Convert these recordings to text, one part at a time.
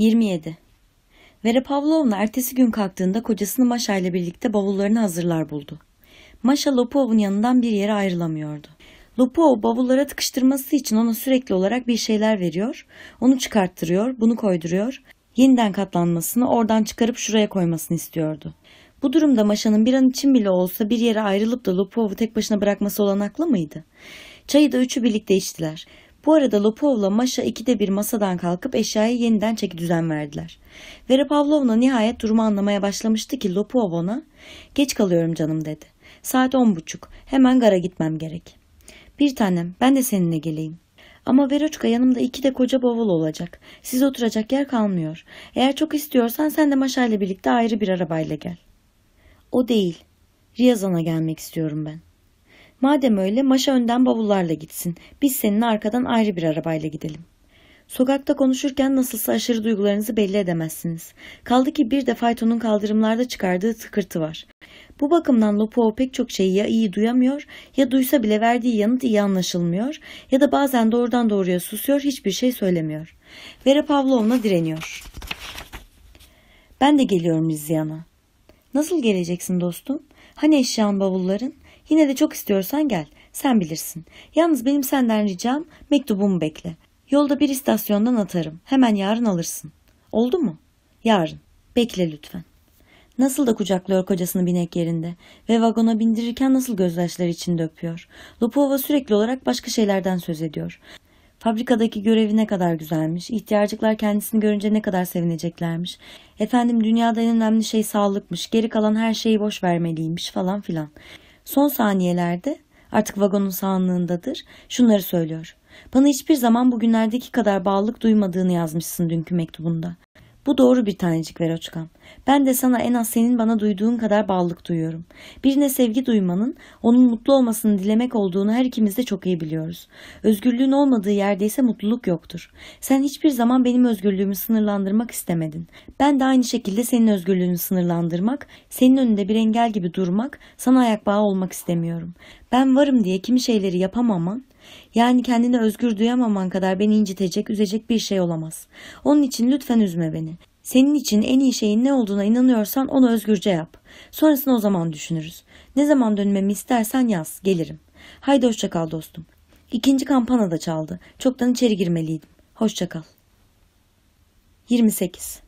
27. Vera Pavlovna ertesi gün kalktığında kocasını Maşa ile birlikte bavullarını hazırlar buldu. Maşa Lopov'un yanından bir yere ayrılamıyordu. Lopov bavullara tıkıştırması için ona sürekli olarak bir şeyler veriyor, onu çıkarttırıyor, bunu koyduruyor, yeniden katlanmasını oradan çıkarıp şuraya koymasını istiyordu. Bu durumda Maşa'nın bir an için bile olsa bir yere ayrılıp da Lopov'u tek başına bırakması olanaklı mıydı? Çayı da üçü birlikte içtiler. Bu arada Lopov'la Maşa ikide bir masadan kalkıp eşyayı yeniden çeki düzen verdiler. Vera Pavlovna nihayet durumu anlamaya başlamıştı ki Lopov ona ''Geç kalıyorum canım'' dedi. ''Saat on buçuk. Hemen gara gitmem gerek.'' ''Bir tanem ben de seninle geleyim.'' Ama Veroçka yanımda iki de koca bavul olacak. Siz oturacak yer kalmıyor. Eğer çok istiyorsan sen de Maşa ile birlikte ayrı bir arabayla gel. O değil. Riyazan'a gelmek istiyorum ben. Madem öyle Maşa önden bavullarla gitsin. Biz seninle arkadan ayrı bir arabayla gidelim. Sokakta konuşurken nasılsa aşırı duygularınızı belli edemezsiniz. Kaldı ki bir de faytonun kaldırımlarda çıkardığı tıkırtı var. Bu bakımdan Lopo pek çok şeyi ya iyi duyamıyor ya duysa bile verdiği yanıt iyi anlaşılmıyor ya da bazen doğrudan doğruya susuyor hiçbir şey söylemiyor. Vera Pavlovna direniyor. Ben de geliyorum Lizyana. Nasıl geleceksin dostum? Hani eşyan bavulların? Yine de çok istiyorsan gel. Sen bilirsin. Yalnız benim senden ricam mektubumu bekle. Yolda bir istasyondan atarım. Hemen yarın alırsın. Oldu mu? Yarın. Bekle lütfen. Nasıl da kucaklıyor kocasını binek yerinde ve vagona bindirirken nasıl gözyaşları içinde öpüyor. Lopova sürekli olarak başka şeylerden söz ediyor. Fabrikadaki görevi ne kadar güzelmiş, ihtiyarcıklar kendisini görünce ne kadar sevineceklermiş. Efendim dünyada en önemli şey sağlıkmış, geri kalan her şeyi boş vermeliymiş falan filan. Son saniyelerde artık vagonun sağlığındadır. Şunları söylüyor. Bana hiçbir zaman bugünlerdeki kadar bağlılık duymadığını yazmışsın dünkü mektubunda. Bu doğru bir tanecik Veroçkam. Ben de sana en az senin bana duyduğun kadar bağlılık duyuyorum. Birine sevgi duymanın, onun mutlu olmasını dilemek olduğunu her ikimiz de çok iyi biliyoruz. Özgürlüğün olmadığı yerde ise mutluluk yoktur. Sen hiçbir zaman benim özgürlüğümü sınırlandırmak istemedin. Ben de aynı şekilde senin özgürlüğünü sınırlandırmak, senin önünde bir engel gibi durmak, sana ayak bağı olmak istemiyorum. Ben varım diye kimi şeyleri yapamam ama. Yani kendini özgür duyamaman kadar beni incitecek, üzecek bir şey olamaz. Onun için lütfen üzme beni. Senin için en iyi şeyin ne olduğuna inanıyorsan onu özgürce yap. Sonrasını o zaman düşünürüz. Ne zaman dönmemi istersen yaz, gelirim. Haydi hoşça kal dostum. İkinci kampana da çaldı. Çoktan içeri girmeliydim. Hoşça kal. 28.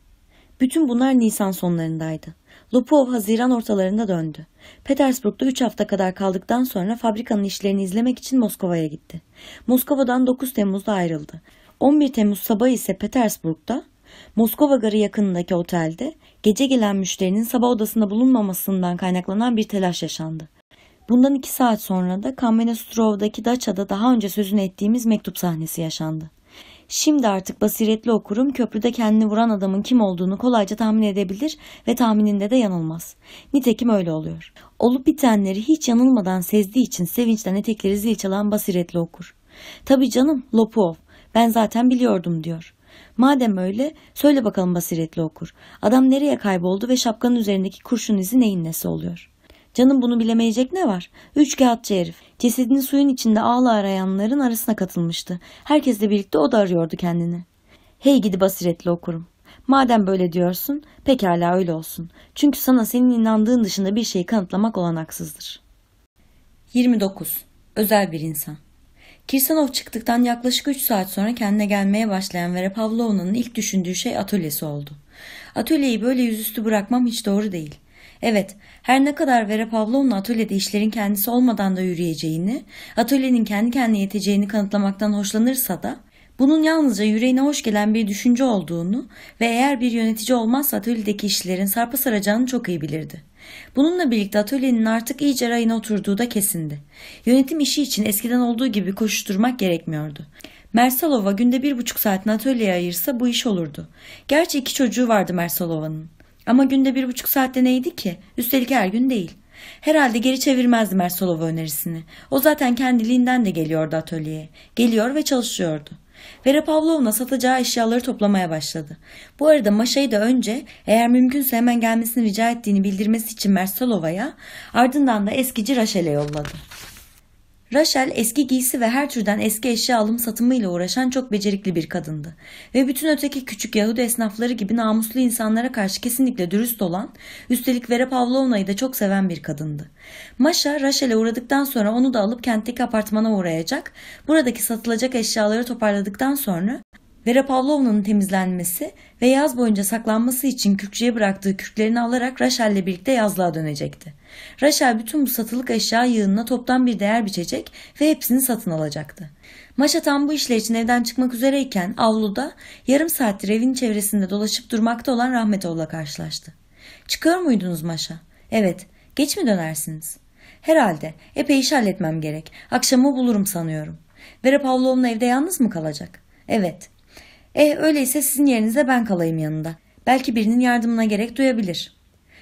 Bütün bunlar Nisan sonlarındaydı. Lupov Haziran ortalarında döndü. Petersburg'da 3 hafta kadar kaldıktan sonra fabrikanın işlerini izlemek için Moskova'ya gitti. Moskova'dan 9 Temmuz'da ayrıldı. 11 Temmuz sabahı ise Petersburg'da Moskova garı yakınındaki otelde gece gelen müşterinin sabah odasında bulunmamasından kaynaklanan bir telaş yaşandı. Bundan iki saat sonra da Kamenostrov'daki Daça'da daha önce sözünü ettiğimiz mektup sahnesi yaşandı. Şimdi artık basiretli okurum köprüde kendini vuran adamın kim olduğunu kolayca tahmin edebilir ve tahmininde de yanılmaz. Nitekim öyle oluyor. Olup bitenleri hiç yanılmadan sezdiği için sevinçten etekleri zil çalan basiretli okur. Tabii canım Lopuov. ben zaten biliyordum diyor. Madem öyle söyle bakalım basiretli okur. Adam nereye kayboldu ve şapkanın üzerindeki kurşun izi neyin nesi oluyor?'' Canım bunu bilemeyecek ne var? Üç kağıtçı herif. Cesedini suyun içinde ağla arayanların arasına katılmıştı. Herkesle birlikte o da arıyordu kendini. Hey gidi basiretli okurum. Madem böyle diyorsun, pekala öyle olsun. Çünkü sana senin inandığın dışında bir şeyi kanıtlamak olanaksızdır. 29. Özel bir insan. Kirsanov çıktıktan yaklaşık 3 saat sonra kendine gelmeye başlayan Vera Pavlovna'nın ilk düşündüğü şey atölyesi oldu. Atölyeyi böyle yüzüstü bırakmam hiç doğru değil. Evet, her ne kadar Vera Pavlovna atölyede işlerin kendisi olmadan da yürüyeceğini, atölyenin kendi kendine yeteceğini kanıtlamaktan hoşlanırsa da, bunun yalnızca yüreğine hoş gelen bir düşünce olduğunu ve eğer bir yönetici olmazsa atölyedeki işlerin sarpa saracağını çok iyi bilirdi. Bununla birlikte atölyenin artık iyice rayına oturduğu da kesindi. Yönetim işi için eskiden olduğu gibi koşuşturmak gerekmiyordu. Mersalova günde bir buçuk saatini atölyeye ayırsa bu iş olurdu. Gerçi iki çocuğu vardı Mersalova'nın. Ama günde bir buçuk saatte neydi ki? Üstelik her gün değil. Herhalde geri çevirmezdi Mersolova önerisini. O zaten kendiliğinden de geliyordu atölyeye. Geliyor ve çalışıyordu. Vera Pavlovna satacağı eşyaları toplamaya başladı. Bu arada Maşa'yı da önce eğer mümkünse hemen gelmesini rica ettiğini bildirmesi için Mersolova'ya ardından da eskici Raşel'e yolladı. Rachel eski giysi ve her türden eski eşya alım satımıyla uğraşan çok becerikli bir kadındı. Ve bütün öteki küçük Yahudi esnafları gibi namuslu insanlara karşı kesinlikle dürüst olan, üstelik Vera Pavlovna'yı da çok seven bir kadındı. Maşa, Rachel'e uğradıktan sonra onu da alıp kentteki apartmana uğrayacak, buradaki satılacak eşyaları toparladıktan sonra Vera Pavlovna'nın temizlenmesi ve yaz boyunca saklanması için kürkçüye bıraktığı kürklerini alarak Raşel'le birlikte yazlığa dönecekti. Raşel bütün bu satılık eşya yığınına toptan bir değer biçecek ve hepsini satın alacaktı. Maşa tam bu işler için evden çıkmak üzereyken avluda yarım saattir evin çevresinde dolaşıp durmakta olan Rahmetoğlu'la karşılaştı. Çıkıyor muydunuz Maşa? Evet. Geç mi dönersiniz? Herhalde. Epey iş halletmem gerek. Akşamı bulurum sanıyorum. Vera Pavlovna evde yalnız mı kalacak? Evet. Eh öyleyse sizin yerinize ben kalayım yanında. Belki birinin yardımına gerek duyabilir.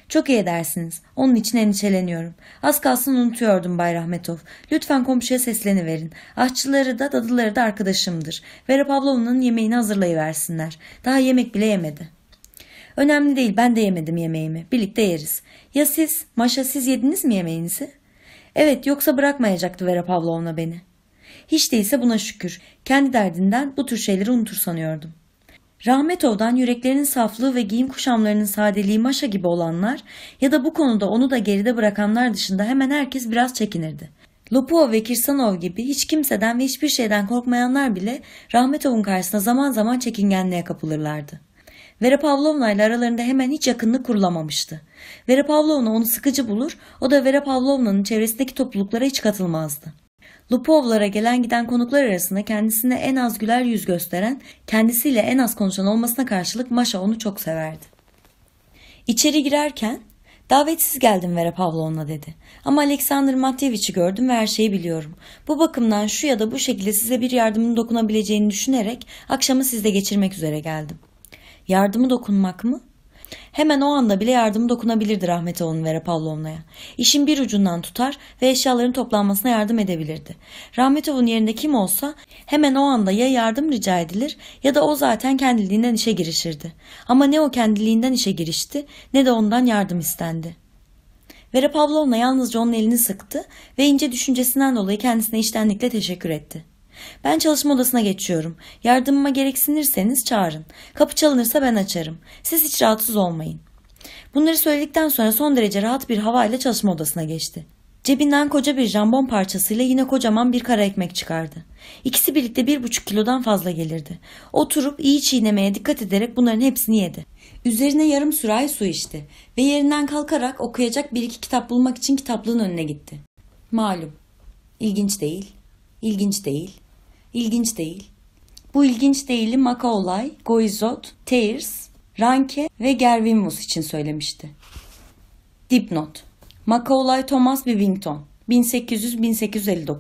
Çok iyi edersiniz. Onun için endişeleniyorum. Az kalsın unutuyordum Bay Rahmetov. Lütfen komşuya sesleniverin. Ahçıları da dadıları da arkadaşımdır. Vera Pavlovna'nın yemeğini hazırlayıversinler. Daha yemek bile yemedi. Önemli değil ben de yemedim yemeğimi. Birlikte yeriz. Ya siz? Maşa siz yediniz mi yemeğinizi? Evet yoksa bırakmayacaktı Vera Pavlovna beni.'' Hiç değilse buna şükür. Kendi derdinden bu tür şeyleri unutur sanıyordum. Rahmetov'dan yüreklerinin saflığı ve giyim kuşamlarının sadeliği maşa gibi olanlar ya da bu konuda onu da geride bırakanlar dışında hemen herkes biraz çekinirdi. Lopuov ve Kirsanov gibi hiç kimseden ve hiçbir şeyden korkmayanlar bile Rahmetov'un karşısında zaman zaman çekingenliğe kapılırlardı. Vera Pavlovna ile aralarında hemen hiç yakınlık kurulamamıştı. Vera Pavlovna onu sıkıcı bulur, o da Vera Pavlovna'nın çevresindeki topluluklara hiç katılmazdı. Lupovlara gelen giden konuklar arasında kendisine en az güler yüz gösteren, kendisiyle en az konuşan olmasına karşılık Maşa onu çok severdi. İçeri girerken Davetsiz geldim Vera Pavlovna dedi. Ama Alexander Matyevich'i gördüm ve her şeyi biliyorum. Bu bakımdan şu ya da bu şekilde size bir yardımın dokunabileceğini düşünerek akşamı sizde geçirmek üzere geldim. Yardımı dokunmak mı? Hemen o anda bile yardım dokunabilirdi rahmet Vera Pavlovna'ya. İşin bir ucundan tutar ve eşyaların toplanmasına yardım edebilirdi. Rahmetov'un yerinde kim olsa hemen o anda ya yardım rica edilir ya da o zaten kendiliğinden işe girişirdi. Ama ne o kendiliğinden işe girişti ne de ondan yardım istendi. Vera Pavlovna yalnızca onun elini sıktı ve ince düşüncesinden dolayı kendisine iştenlikle teşekkür etti. Ben çalışma odasına geçiyorum. Yardımıma gereksinirseniz çağırın. Kapı çalınırsa ben açarım. Siz hiç rahatsız olmayın. Bunları söyledikten sonra son derece rahat bir havayla çalışma odasına geçti. Cebinden koca bir jambon parçasıyla yine kocaman bir kara ekmek çıkardı. İkisi birlikte bir buçuk kilodan fazla gelirdi. Oturup iyi çiğnemeye dikkat ederek bunların hepsini yedi. Üzerine yarım sürahi su içti ve yerinden kalkarak okuyacak bir iki kitap bulmak için kitaplığın önüne gitti. Malum. İlginç değil. İlginç değil. İlginç değil. Bu ilginç değili Makaolay, Goizot, Tears, Ranke ve Gervinmus için söylemişti. Dipnot Makaolay Thomas Bivington 1800-1859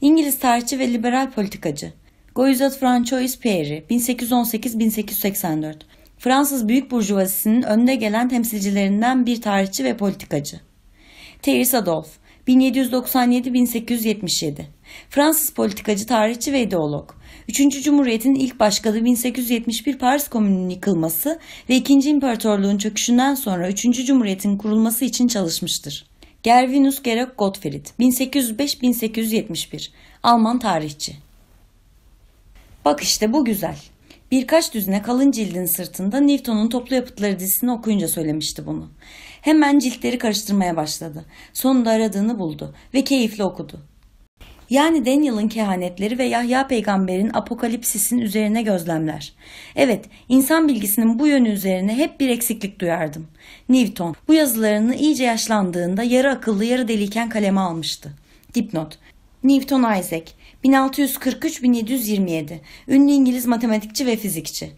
İngiliz tarihçi ve liberal politikacı. Goizot François Perry 1818-1884 Fransız büyük burjuvazisinin önde gelen temsilcilerinden bir tarihçi ve politikacı. Thierry Adolf 1797-1877 Fransız politikacı, tarihçi ve ideolog. Üçüncü Cumhuriyet'in ilk başkanı 1871 Paris Komünü'nün yıkılması ve 2. İmparatorluğun çöküşünden sonra Üçüncü Cumhuriyet'in kurulması için çalışmıştır. Gervinus Georg Gottfried 1805-1871 Alman tarihçi. Bak işte bu güzel. Birkaç düzine kalın cildin sırtında Newton'un Toplu Yapıtları dizisini okuyunca söylemişti bunu. Hemen ciltleri karıştırmaya başladı. Sonunda aradığını buldu ve keyifle okudu. Yani Daniel'ın kehanetleri ve Yahya peygamberin apokalipsisin üzerine gözlemler. Evet, insan bilgisinin bu yönü üzerine hep bir eksiklik duyardım. Newton bu yazılarını iyice yaşlandığında yarı akıllı yarı deliyken kaleme almıştı. Dipnot Newton Isaac 1643-1727 ünlü İngiliz matematikçi ve fizikçi.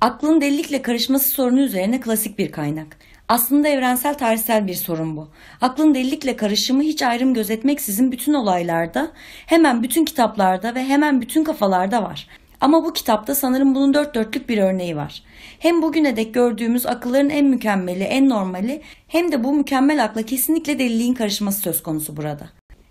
Aklın delilikle karışması sorunu üzerine klasik bir kaynak. Aslında evrensel tarihsel bir sorun bu. Aklın delilikle karışımı hiç ayrım gözetmeksizin bütün olaylarda, hemen bütün kitaplarda ve hemen bütün kafalarda var. Ama bu kitapta sanırım bunun dört dörtlük bir örneği var. Hem bugüne dek gördüğümüz akılların en mükemmeli, en normali hem de bu mükemmel akla kesinlikle deliliğin karışması söz konusu burada.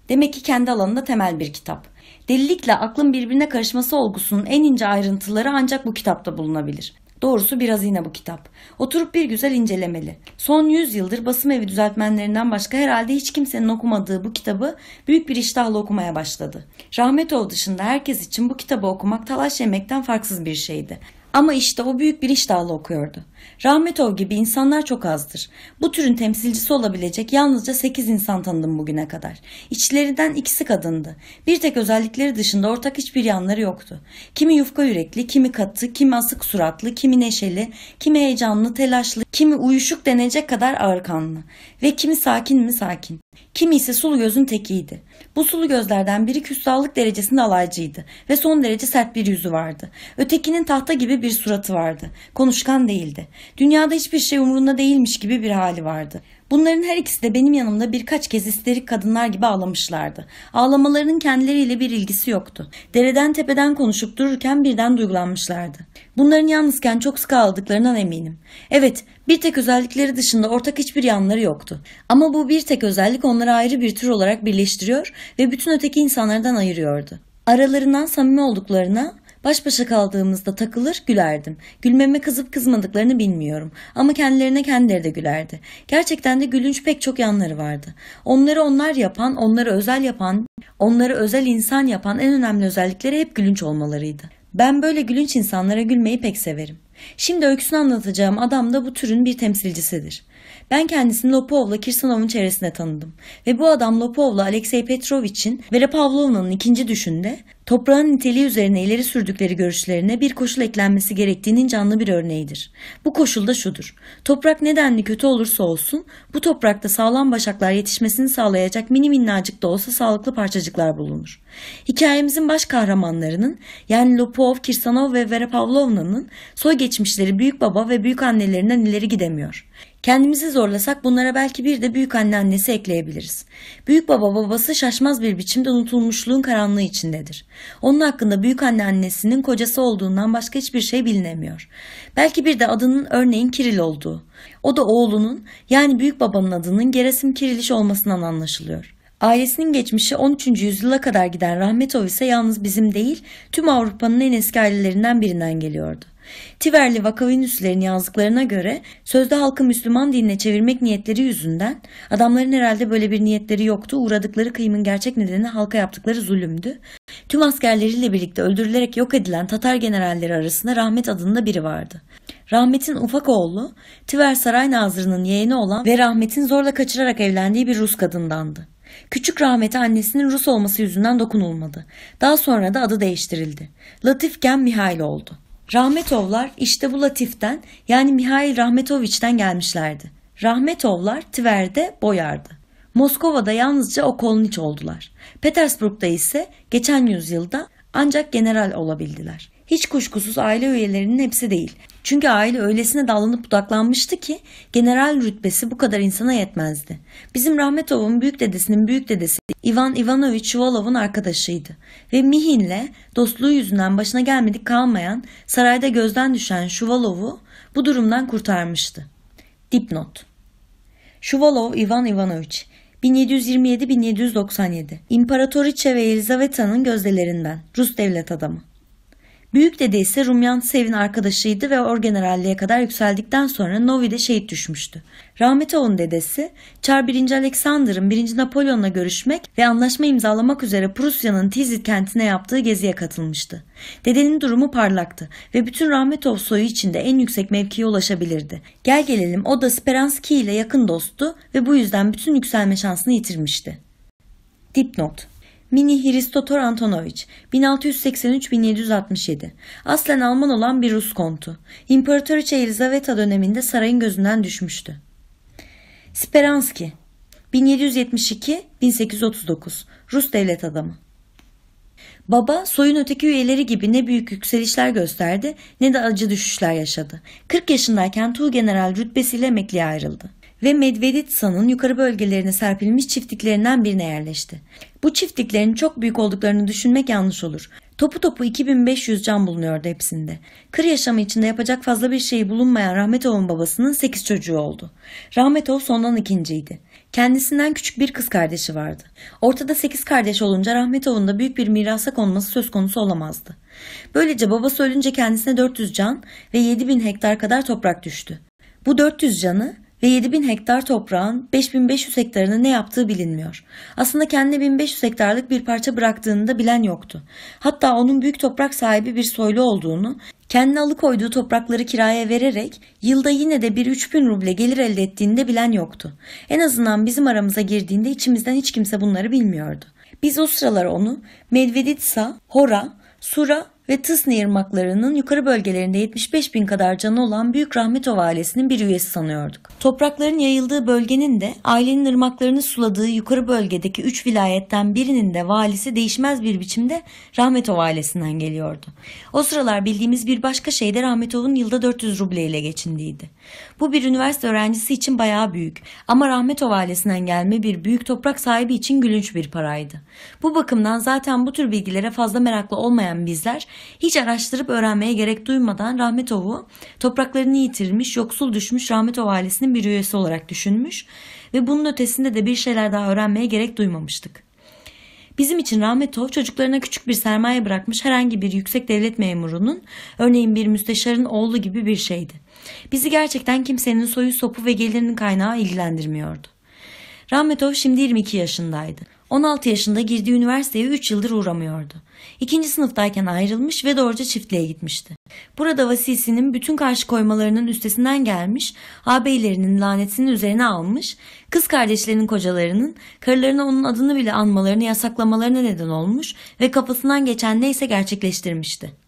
Demek ki kendi alanında temel bir kitap. Delilikle aklın birbirine karışması olgusunun en ince ayrıntıları ancak bu kitapta bulunabilir. Doğrusu biraz yine bu kitap. Oturup bir güzel incelemeli. Son 100 yıldır basım evi düzeltmenlerinden başka herhalde hiç kimsenin okumadığı bu kitabı büyük bir iştahla okumaya başladı. Rahmetov dışında herkes için bu kitabı okumak talaş yemekten farksız bir şeydi. Ama işte o büyük bir iştahla okuyordu. Rahmetov gibi insanlar çok azdır. Bu türün temsilcisi olabilecek yalnızca 8 insan tanıdım bugüne kadar. İçlerinden ikisi kadındı. Bir tek özellikleri dışında ortak hiçbir yanları yoktu. Kimi yufka yürekli, kimi katı, kimi asık suratlı, kimi neşeli, kimi heyecanlı, telaşlı, kimi uyuşuk denecek kadar ağır ve kimi sakin mi sakin. Kimi ise sulu gözün tekiydi. Bu sulu gözlerden biri küstahlık derecesinde alaycıydı ve son derece sert bir yüzü vardı. Ötekinin tahta gibi bir suratı vardı. Konuşkan değildi. Dünyada hiçbir şey umurunda değilmiş gibi bir hali vardı. Bunların her ikisi de benim yanımda birkaç kez isterik kadınlar gibi ağlamışlardı. Ağlamalarının kendileriyle bir ilgisi yoktu. Dereden tepeden konuşup dururken birden duygulanmışlardı. Bunların yalnızken çok sık ağladıklarından eminim. Evet, bir tek özellikleri dışında ortak hiçbir yanları yoktu. Ama bu bir tek özellik onları ayrı bir tür olarak birleştiriyor ve bütün öteki insanlardan ayırıyordu aralarından samimi olduklarına Baş başa kaldığımızda takılır gülerdim. Gülmeme kızıp kızmadıklarını bilmiyorum. Ama kendilerine kendileri de gülerdi. Gerçekten de gülünç pek çok yanları vardı. Onları onlar yapan, onları özel yapan, onları özel insan yapan en önemli özellikleri hep gülünç olmalarıydı. Ben böyle gülünç insanlara gülmeyi pek severim. Şimdi öyküsünü anlatacağım adam da bu türün bir temsilcisidir. Ben kendisini Lopov'la Kirsanov'un çevresinde tanıdım. Ve bu adam Lopov'la Alexey Petrovich'in Vera Pavlovna'nın ikinci düşünde toprağın niteliği üzerine ileri sürdükleri görüşlerine bir koşul eklenmesi gerektiğinin canlı bir örneğidir. Bu koşul da şudur. Toprak nedenli kötü olursa olsun bu toprakta sağlam başaklar yetişmesini sağlayacak mini minnacık da olsa sağlıklı parçacıklar bulunur. Hikayemizin baş kahramanlarının yani Lopov, Kirsanov ve Vera Pavlovna'nın soy geçmişleri büyük baba ve büyük annelerinden ileri gidemiyor. Kendimizi zorlasak bunlara belki bir de büyük anneannesi ekleyebiliriz. Büyük baba babası şaşmaz bir biçimde unutulmuşluğun karanlığı içindedir. Onun hakkında büyük anneannesinin kocası olduğundan başka hiçbir şey bilinemiyor. Belki bir de adının örneğin Kiril olduğu. O da oğlunun yani büyük babanın adının Gerasim Kiriliş olmasından anlaşılıyor. Ailesinin geçmişi 13. yüzyıla kadar giden Rahmetov ise yalnız bizim değil, tüm Avrupa'nın en eski ailelerinden birinden geliyordu. Tiverli Vakavinüslerin yazdıklarına göre sözde halkı Müslüman dinine çevirmek niyetleri yüzünden adamların herhalde böyle bir niyetleri yoktu. Uğradıkları kıyımın gerçek nedeni halka yaptıkları zulümdü. Tüm askerleriyle birlikte öldürülerek yok edilen Tatar generalleri arasında Rahmet adında biri vardı. Rahmet'in ufak oğlu Tiver Saray Nazırı'nın yeğeni olan ve Rahmet'in zorla kaçırarak evlendiği bir Rus kadındandı. Küçük rahmete annesinin Rus olması yüzünden dokunulmadı. Daha sonra da adı değiştirildi. Latifken Mihail oldu. Rahmetovlar işte bu Latif'ten yani Mihail Rahmetoviç'ten gelmişlerdi. Rahmetovlar Tver'de boyardı. Moskova'da yalnızca Okolniç oldular. Petersburg'da ise geçen yüzyılda ancak general olabildiler hiç kuşkusuz aile üyelerinin hepsi değil. Çünkü aile öylesine dallanıp budaklanmıştı ki general rütbesi bu kadar insana yetmezdi. Bizim Rahmetov'un büyük dedesinin büyük dedesi Ivan Ivanovich Volov'un arkadaşıydı. Ve Mihin'le dostluğu yüzünden başına gelmedik kalmayan sarayda gözden düşen Şuvalov'u bu durumdan kurtarmıştı. Dipnot Şuvalov Ivan Ivanovich 1727-1797 İmparatoriçe ve Elizaveta'nın gözdelerinden Rus devlet adamı. Büyük dede ise Sevin arkadaşıydı ve orgeneralliğe kadar yükseldikten sonra Novi'de şehit düşmüştü. Rahmeti onun dedesi, Çar 1. Alexander'ın 1. Napolyon'la görüşmek ve anlaşma imzalamak üzere Prusya'nın Tizit kentine yaptığı geziye katılmıştı. Dedenin durumu parlaktı ve bütün Rahmetov soyu içinde en yüksek mevkiye ulaşabilirdi. Gel gelelim o da Speranski ile yakın dosttu ve bu yüzden bütün yükselme şansını yitirmişti. Dipnot Mini Hristotor Antonovich 1683-1767 aslen Alman olan bir Rus kontu. İmparatoriçe Elizaveta döneminde sarayın gözünden düşmüştü. Speranski 1772-1839 Rus devlet adamı. Baba soyun öteki üyeleri gibi ne büyük yükselişler gösterdi ne de acı düşüşler yaşadı. 40 yaşındayken Tuğ General rütbesiyle emekliye ayrıldı ve Medveditsa'nın yukarı bölgelerine serpilmiş çiftliklerinden birine yerleşti. Bu çiftliklerin çok büyük olduklarını düşünmek yanlış olur. Topu topu 2500 can bulunuyordu hepsinde. Kır yaşamı içinde yapacak fazla bir şeyi bulunmayan Rahmetov'un babasının 8 çocuğu oldu. Rahmetov sondan ikinciydi. Kendisinden küçük bir kız kardeşi vardı. Ortada 8 kardeş olunca Rahmetov'un da büyük bir mirasa konması söz konusu olamazdı. Böylece babası ölünce kendisine 400 can ve 7000 hektar kadar toprak düştü. Bu 400 canı ve 7000 hektar toprağın 5500 hektarını ne yaptığı bilinmiyor. Aslında kendine 1500 hektarlık bir parça bıraktığını da bilen yoktu. Hatta onun büyük toprak sahibi bir soylu olduğunu, kendine alıkoyduğu toprakları kiraya vererek yılda yine de bir 3000 ruble gelir elde ettiğini de bilen yoktu. En azından bizim aramıza girdiğinde içimizden hiç kimse bunları bilmiyordu. Biz o sıralar onu Medveditsa, Hora, Sura ve Tısne Irmakları'nın yukarı bölgelerinde 75 bin kadar canı olan Büyük Rahmetov ailesinin bir üyesi sanıyorduk. Toprakların yayıldığı bölgenin de ailenin ırmaklarını suladığı yukarı bölgedeki 3 vilayetten birinin de valisi değişmez bir biçimde Rahmetov ailesinden geliyordu. O sıralar bildiğimiz bir başka şey de Rahmetov'un yılda 400 ruble ile geçindiydi. Bu bir üniversite öğrencisi için bayağı büyük ama Rahmetov ailesinden gelme bir büyük toprak sahibi için gülünç bir paraydı. Bu bakımdan zaten bu tür bilgilere fazla meraklı olmayan bizler hiç araştırıp öğrenmeye gerek duymadan Rahmetov'u topraklarını yitirmiş, yoksul düşmüş Rahmetov ailesinin bir üyesi olarak düşünmüş ve bunun ötesinde de bir şeyler daha öğrenmeye gerek duymamıştık. Bizim için Rahmetov çocuklarına küçük bir sermaye bırakmış herhangi bir yüksek devlet memurunun örneğin bir müsteşarın oğlu gibi bir şeydi. Bizi gerçekten kimsenin soyu sopu ve gelirinin kaynağı ilgilendirmiyordu. Rahmetov şimdi 22 yaşındaydı. 16 yaşında girdiği üniversiteye 3 yıldır uğramıyordu. İkinci sınıftayken ayrılmış ve doğruca çiftliğe gitmişti. Burada vasisinin bütün karşı koymalarının üstesinden gelmiş, ağabeylerinin lanetini üzerine almış, kız kardeşlerinin kocalarının, karılarına onun adını bile anmalarını yasaklamalarına neden olmuş ve kafasından geçen neyse gerçekleştirmişti.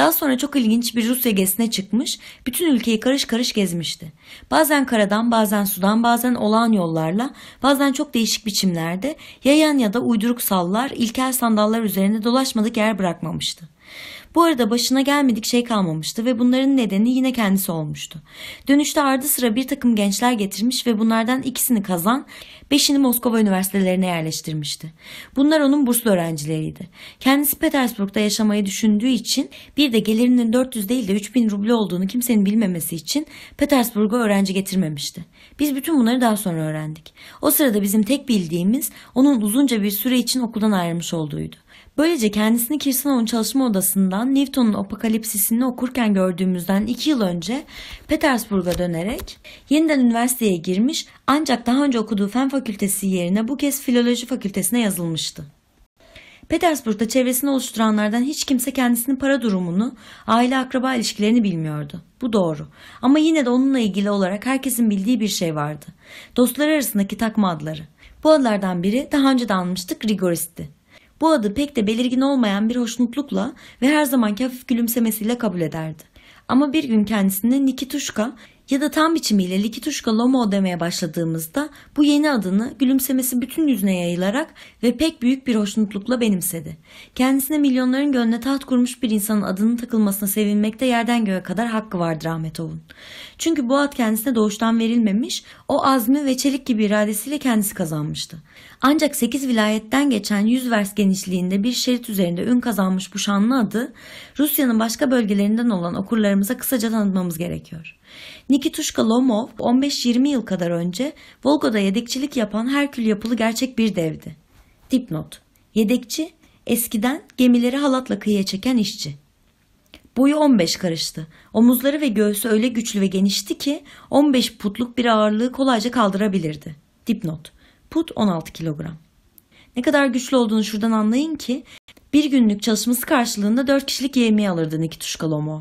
Daha sonra çok ilginç bir Rus gezisine çıkmış, bütün ülkeyi karış karış gezmişti. Bazen karadan, bazen sudan, bazen olağan yollarla, bazen çok değişik biçimlerde, yayan ya da uyduruk sallar, ilkel sandallar üzerinde dolaşmadık yer bırakmamıştı. Bu arada başına gelmedik şey kalmamıştı ve bunların nedeni yine kendisi olmuştu. Dönüşte ardı sıra bir takım gençler getirmiş ve bunlardan ikisini kazan, beşini Moskova üniversitelerine yerleştirmişti. Bunlar onun burslu öğrencileriydi. Kendisi Petersburg'da yaşamayı düşündüğü için bir de gelirinin 400 değil de 3000 ruble olduğunu kimsenin bilmemesi için Petersburg'a öğrenci getirmemişti. Biz bütün bunları daha sonra öğrendik. O sırada bizim tek bildiğimiz onun uzunca bir süre için okuldan ayrılmış olduğuydu. Böylece kendisini Kirsanov'un çalışma odasından Newton'un apokalipsisini okurken gördüğümüzden 2 yıl önce Petersburg'a dönerek yeniden üniversiteye girmiş ancak daha önce okuduğu fen fakültesi yerine bu kez filoloji fakültesine yazılmıştı. Petersburg'da çevresini oluşturanlardan hiç kimse kendisinin para durumunu, aile akraba ilişkilerini bilmiyordu. Bu doğru. Ama yine de onunla ilgili olarak herkesin bildiği bir şey vardı. Dostlar arasındaki takma adları. Bu adlardan biri daha önce de anmıştık Rigorist'ti. Bu adı pek de belirgin olmayan bir hoşnutlukla ve her zamanki hafif gülümsemesiyle kabul ederdi. Ama bir gün kendisine Nikituşka ya da tam biçimiyle Likituşka Lomo demeye başladığımızda bu yeni adını gülümsemesi bütün yüzüne yayılarak ve pek büyük bir hoşnutlukla benimsedi. Kendisine milyonların gönlüne taht kurmuş bir insanın adının takılmasına sevinmekte yerden göğe kadar hakkı vardır Ahmetov'un. Çünkü bu ad kendisine doğuştan verilmemiş, o azmi ve çelik gibi iradesiyle kendisi kazanmıştı. Ancak 8 vilayetten geçen 100 vers genişliğinde bir şerit üzerinde ün kazanmış bu şanlı adı, Rusya'nın başka bölgelerinden olan okurlarımıza kısaca tanıtmamız gerekiyor. Nikituşka Lomov 15-20 yıl kadar önce Volga'da yedekçilik yapan Herkül yapılı gerçek bir devdi. Dipnot. Yedekçi eskiden gemileri halatla kıyıya çeken işçi. Boyu 15 karıştı. Omuzları ve göğsü öyle güçlü ve genişti ki 15 putluk bir ağırlığı kolayca kaldırabilirdi. Dipnot. Put 16 kilogram. Ne kadar güçlü olduğunu şuradan anlayın ki bir günlük çalışması karşılığında 4 kişilik yemeği alırdı Nikituşka Lomov.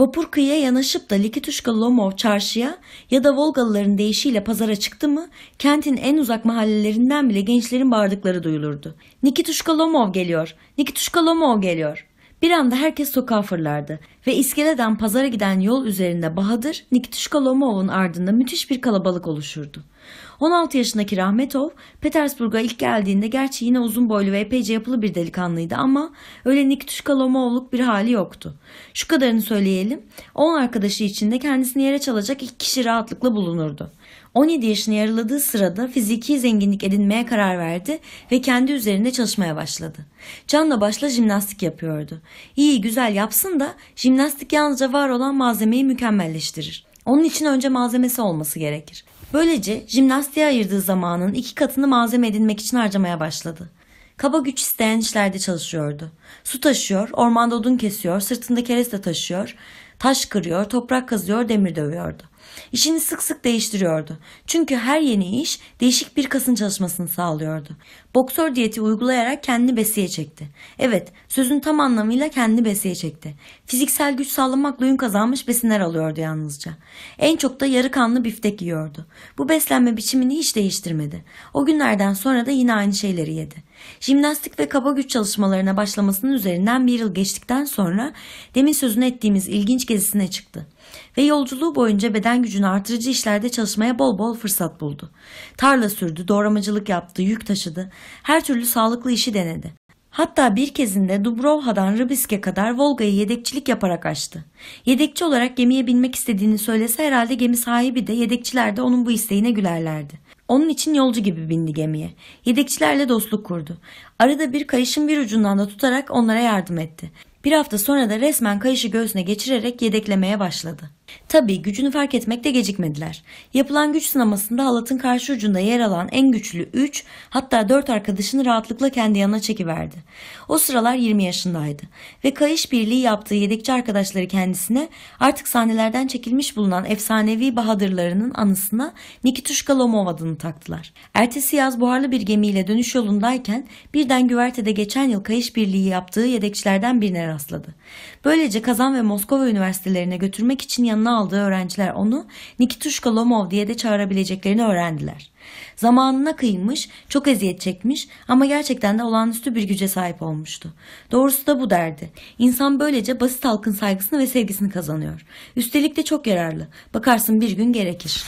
Vapur kıyıya yanaşıp da Likituşka Lomov çarşıya ya da Volgalıların deyişiyle pazara çıktı mı kentin en uzak mahallelerinden bile gençlerin bağırdıkları duyulurdu. Nikituşka Lomov geliyor, Nikituşka Lomov geliyor. Bir anda herkes sokağa fırlardı ve iskeleden pazara giden yol üzerinde Bahadır Nikituşka Lomov'un ardında müthiş bir kalabalık oluşurdu. 16 yaşındaki Rahmetov, Petersburg'a ilk geldiğinde gerçi yine uzun boylu ve epeyce yapılı bir delikanlıydı ama öyle Nikituşka Lomoğlu'luk bir hali yoktu. Şu kadarını söyleyelim, 10 arkadaşı içinde kendisini yere çalacak ilk kişi rahatlıkla bulunurdu. 17 yaşını yarıladığı sırada fiziki zenginlik edinmeye karar verdi ve kendi üzerinde çalışmaya başladı. Canla başla jimnastik yapıyordu. İyi güzel yapsın da jimnastik yalnızca var olan malzemeyi mükemmelleştirir. Onun için önce malzemesi olması gerekir. Böylece jimnastiğe ayırdığı zamanın iki katını malzeme edinmek için harcamaya başladı. Kaba güç isteyen işlerde çalışıyordu. Su taşıyor, ormanda odun kesiyor, sırtında kereste taşıyor, taş kırıyor, toprak kazıyor, demir dövüyordu. İşini sık sık değiştiriyordu. Çünkü her yeni iş değişik bir kasın çalışmasını sağlıyordu. Boksör diyeti uygulayarak kendini besiye çekti. Evet, sözün tam anlamıyla kendini besiye çekti. Fiziksel güç sağlamakla ün kazanmış besinler alıyordu yalnızca. En çok da yarı kanlı biftek yiyordu. Bu beslenme biçimini hiç değiştirmedi. O günlerden sonra da yine aynı şeyleri yedi. Jimnastik ve kaba güç çalışmalarına başlamasının üzerinden bir yıl geçtikten sonra demin sözünü ettiğimiz ilginç gezisine çıktı. Ve yolculuğu boyunca beden gücünü artırıcı işlerde çalışmaya bol bol fırsat buldu. Tarla sürdü, doğramacılık yaptı, yük taşıdı, her türlü sağlıklı işi denedi. Hatta bir kezinde Dubrovha'dan Rıbisk'e kadar Volga'yı yedekçilik yaparak açtı. Yedekçi olarak gemiye binmek istediğini söylese herhalde gemi sahibi de yedekçiler de onun bu isteğine gülerlerdi. Onun için yolcu gibi bindi gemiye. Yedekçilerle dostluk kurdu. Arada bir kayışın bir ucundan da tutarak onlara yardım etti. Bir hafta sonra da resmen kayışı göğsüne geçirerek yedeklemeye başladı. Tabii gücünü fark etmekte gecikmediler. Yapılan güç sınamasında halatın karşı ucunda yer alan en güçlü 3 hatta 4 arkadaşını rahatlıkla kendi yanına çekiverdi. O sıralar 20 yaşındaydı ve kayış birliği yaptığı yedekçi arkadaşları kendisine artık sahnelerden çekilmiş bulunan efsanevi bahadırlarının anısına Nikituşka Lomov adını taktılar. Ertesi yaz buharlı bir gemiyle dönüş yolundayken birden güvertede geçen yıl kayış birliği yaptığı yedekçilerden birine rastladı. Böylece Kazan ve Moskova üniversitelerine götürmek için yanına yanına aldığı öğrenciler onu Nikituşka Lomov diye de çağırabileceklerini öğrendiler. Zamanına kıymış, çok eziyet çekmiş ama gerçekten de olağanüstü bir güce sahip olmuştu. Doğrusu da bu derdi. İnsan böylece basit halkın saygısını ve sevgisini kazanıyor. Üstelik de çok yararlı. Bakarsın bir gün gerekir.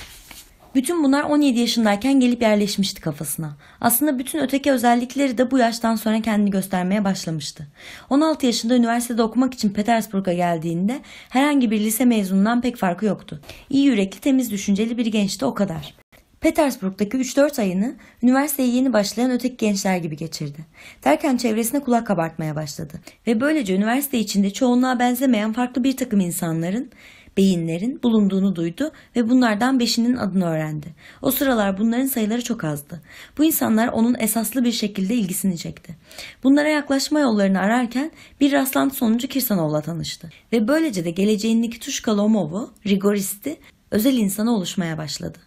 Bütün bunlar 17 yaşındayken gelip yerleşmişti kafasına. Aslında bütün öteki özellikleri de bu yaştan sonra kendini göstermeye başlamıştı. 16 yaşında üniversitede okumak için Petersburg'a geldiğinde herhangi bir lise mezunundan pek farkı yoktu. İyi yürekli, temiz düşünceli bir gençti o kadar. Petersburg'daki 3-4 ayını üniversiteye yeni başlayan öteki gençler gibi geçirdi. Derken çevresine kulak kabartmaya başladı. Ve böylece üniversite içinde çoğunluğa benzemeyen farklı bir takım insanların beyinlerin bulunduğunu duydu ve bunlardan beşinin adını öğrendi. O sıralar bunların sayıları çok azdı. Bu insanlar onun esaslı bir şekilde ilgisini çekti. Bunlara yaklaşma yollarını ararken bir rastlantı sonucu Kirsanov'la tanıştı. Ve böylece de geleceğin Nikitushka Lomov'u, rigoristi, özel insana oluşmaya başladı.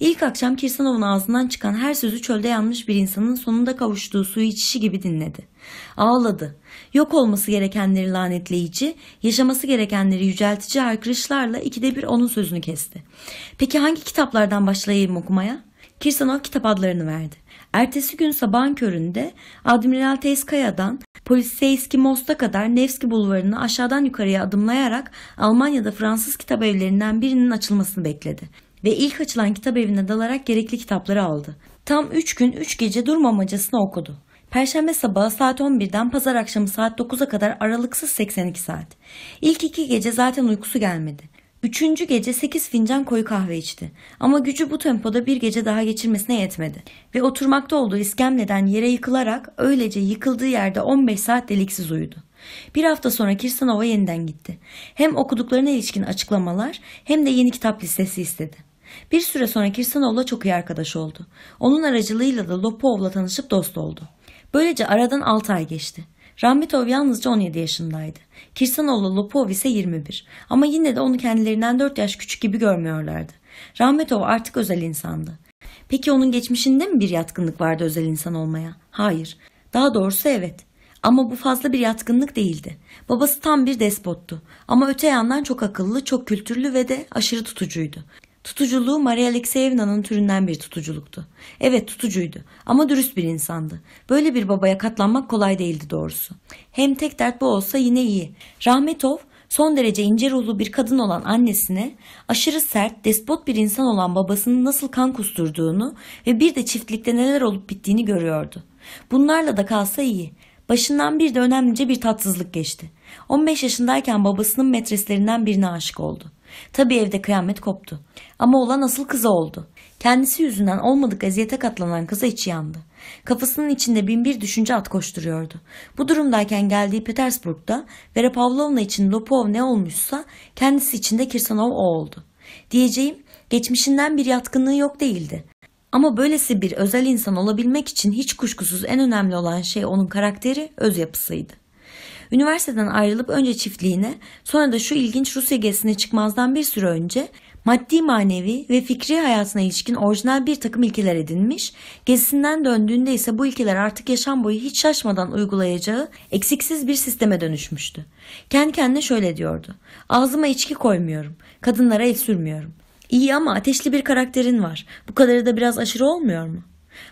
İlk akşam Kirsanov'un ağzından çıkan her sözü çölde yanmış bir insanın sonunda kavuştuğu suyu içişi gibi dinledi. Ağladı. Yok olması gerekenleri lanetleyici, yaşaması gerekenleri yüceltici haykırışlarla ikide bir onun sözünü kesti. Peki hangi kitaplardan başlayayım okumaya? Kirsanov kitap adlarını verdi. Ertesi gün sabahın köründe Admiral Teyskaya'dan Poliseyski Most'a kadar Nevski bulvarını aşağıdan yukarıya adımlayarak Almanya'da Fransız kitap evlerinden birinin açılmasını bekledi. Ve ilk açılan kitap evine dalarak gerekli kitapları aldı. Tam üç gün üç gece durmamacasına okudu. Perşembe sabahı saat 11'den pazar akşamı saat 9'a kadar aralıksız 82 saat. İlk iki gece zaten uykusu gelmedi. Üçüncü gece 8 fincan koyu kahve içti. Ama gücü bu tempoda bir gece daha geçirmesine yetmedi. Ve oturmakta olduğu iskemleden yere yıkılarak öylece yıkıldığı yerde 15 saat deliksiz uyudu. Bir hafta sonra Kirsanova yeniden gitti. Hem okuduklarına ilişkin açıklamalar hem de yeni kitap listesi istedi. Bir süre sonra Kirsanov'la çok iyi arkadaş oldu. Onun aracılığıyla da Lopov'la tanışıp dost oldu. Böylece aradan 6 ay geçti. Rambitov yalnızca 17 yaşındaydı. Kirsanoğlu Lopov ise 21. Ama yine de onu kendilerinden 4 yaş küçük gibi görmüyorlardı. Rambitov artık özel insandı. Peki onun geçmişinde mi bir yatkınlık vardı özel insan olmaya? Hayır. Daha doğrusu evet. Ama bu fazla bir yatkınlık değildi. Babası tam bir despottu. Ama öte yandan çok akıllı, çok kültürlü ve de aşırı tutucuydu. Tutuculuğu Maria Alexeyevna'nın türünden bir tutuculuktu. Evet tutucuydu ama dürüst bir insandı. Böyle bir babaya katlanmak kolay değildi doğrusu. Hem tek dert bu olsa yine iyi. Rahmetov son derece ince ruhlu bir kadın olan annesine, aşırı sert, despot bir insan olan babasının nasıl kan kusturduğunu ve bir de çiftlikte neler olup bittiğini görüyordu. Bunlarla da kalsa iyi. Başından bir de önemlice bir tatsızlık geçti. 15 yaşındayken babasının metreslerinden birine aşık oldu. Tabii evde kıyamet koptu. Ama olan asıl kıza oldu. Kendisi yüzünden olmadık eziyete katlanan kıza içi yandı. Kafasının içinde bin bir düşünce at koşturuyordu. Bu durumdayken geldiği Petersburg'da Vera Pavlovna için Lopov ne olmuşsa kendisi için de Kirsanov o oldu. Diyeceğim geçmişinden bir yatkınlığı yok değildi. Ama böylesi bir özel insan olabilmek için hiç kuşkusuz en önemli olan şey onun karakteri, öz yapısıydı. Üniversiteden ayrılıp önce çiftliğine, sonra da şu ilginç Rusya gezisine çıkmazdan bir süre önce maddi manevi ve fikri hayatına ilişkin orijinal bir takım ilkeler edinmiş, gezisinden döndüğünde ise bu ilkeler artık yaşam boyu hiç şaşmadan uygulayacağı eksiksiz bir sisteme dönüşmüştü. Kendi kendine şöyle diyordu. Ağzıma içki koymuyorum, kadınlara el sürmüyorum. İyi ama ateşli bir karakterin var. Bu kadarı da biraz aşırı olmuyor mu?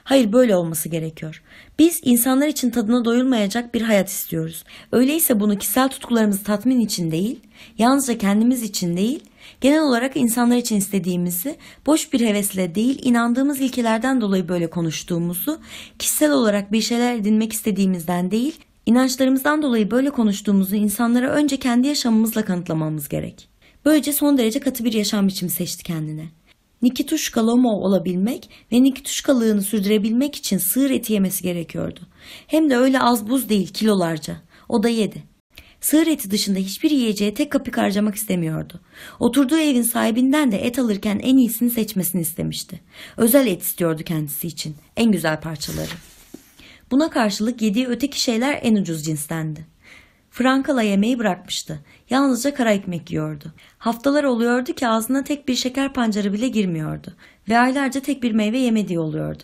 Hayır böyle olması gerekiyor. Biz insanlar için tadına doyulmayacak bir hayat istiyoruz. Öyleyse bunu kişisel tutkularımızı tatmin için değil, yalnızca kendimiz için değil, genel olarak insanlar için istediğimizi, boş bir hevesle değil, inandığımız ilkelerden dolayı böyle konuştuğumuzu, kişisel olarak bir şeyler edinmek istediğimizden değil, inançlarımızdan dolayı böyle konuştuğumuzu insanlara önce kendi yaşamımızla kanıtlamamız gerek. Böylece son derece katı bir yaşam biçimi seçti kendine. Nikituşka Lomov olabilmek ve Nikituşkalığını sürdürebilmek için sığır eti yemesi gerekiyordu. Hem de öyle az buz değil kilolarca. O da yedi. Sığır eti dışında hiçbir yiyeceğe tek kapık harcamak istemiyordu. Oturduğu evin sahibinden de et alırken en iyisini seçmesini istemişti. Özel et istiyordu kendisi için. En güzel parçaları. Buna karşılık yediği öteki şeyler en ucuz cinstendi. Frankala yemeği bırakmıştı. Yalnızca kara ekmek yiyordu. Haftalar oluyordu ki ağzına tek bir şeker pancarı bile girmiyordu ve aylarca tek bir meyve yemediği oluyordu.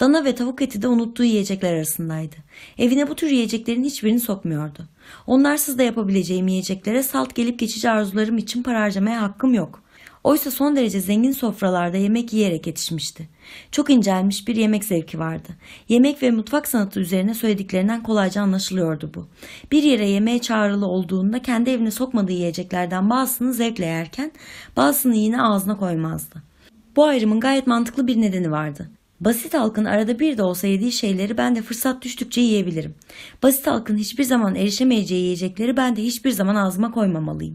Dana ve tavuk eti de unuttuğu yiyecekler arasındaydı. Evine bu tür yiyeceklerin hiçbirini sokmuyordu. Onlarsız da yapabileceğim yiyeceklere salt gelip geçici arzularım için para harcamaya hakkım yok. Oysa son derece zengin sofralarda yemek yiyerek yetişmişti. Çok incelmiş bir yemek zevki vardı. Yemek ve mutfak sanatı üzerine söylediklerinden kolayca anlaşılıyordu bu. Bir yere yemeğe çağrılı olduğunda kendi evine sokmadığı yiyeceklerden bazısını zevkle yerken bazısını yine ağzına koymazdı. Bu ayrımın gayet mantıklı bir nedeni vardı. Basit halkın arada bir de olsa yediği şeyleri ben de fırsat düştükçe yiyebilirim. Basit halkın hiçbir zaman erişemeyeceği yiyecekleri ben de hiçbir zaman ağzıma koymamalıyım.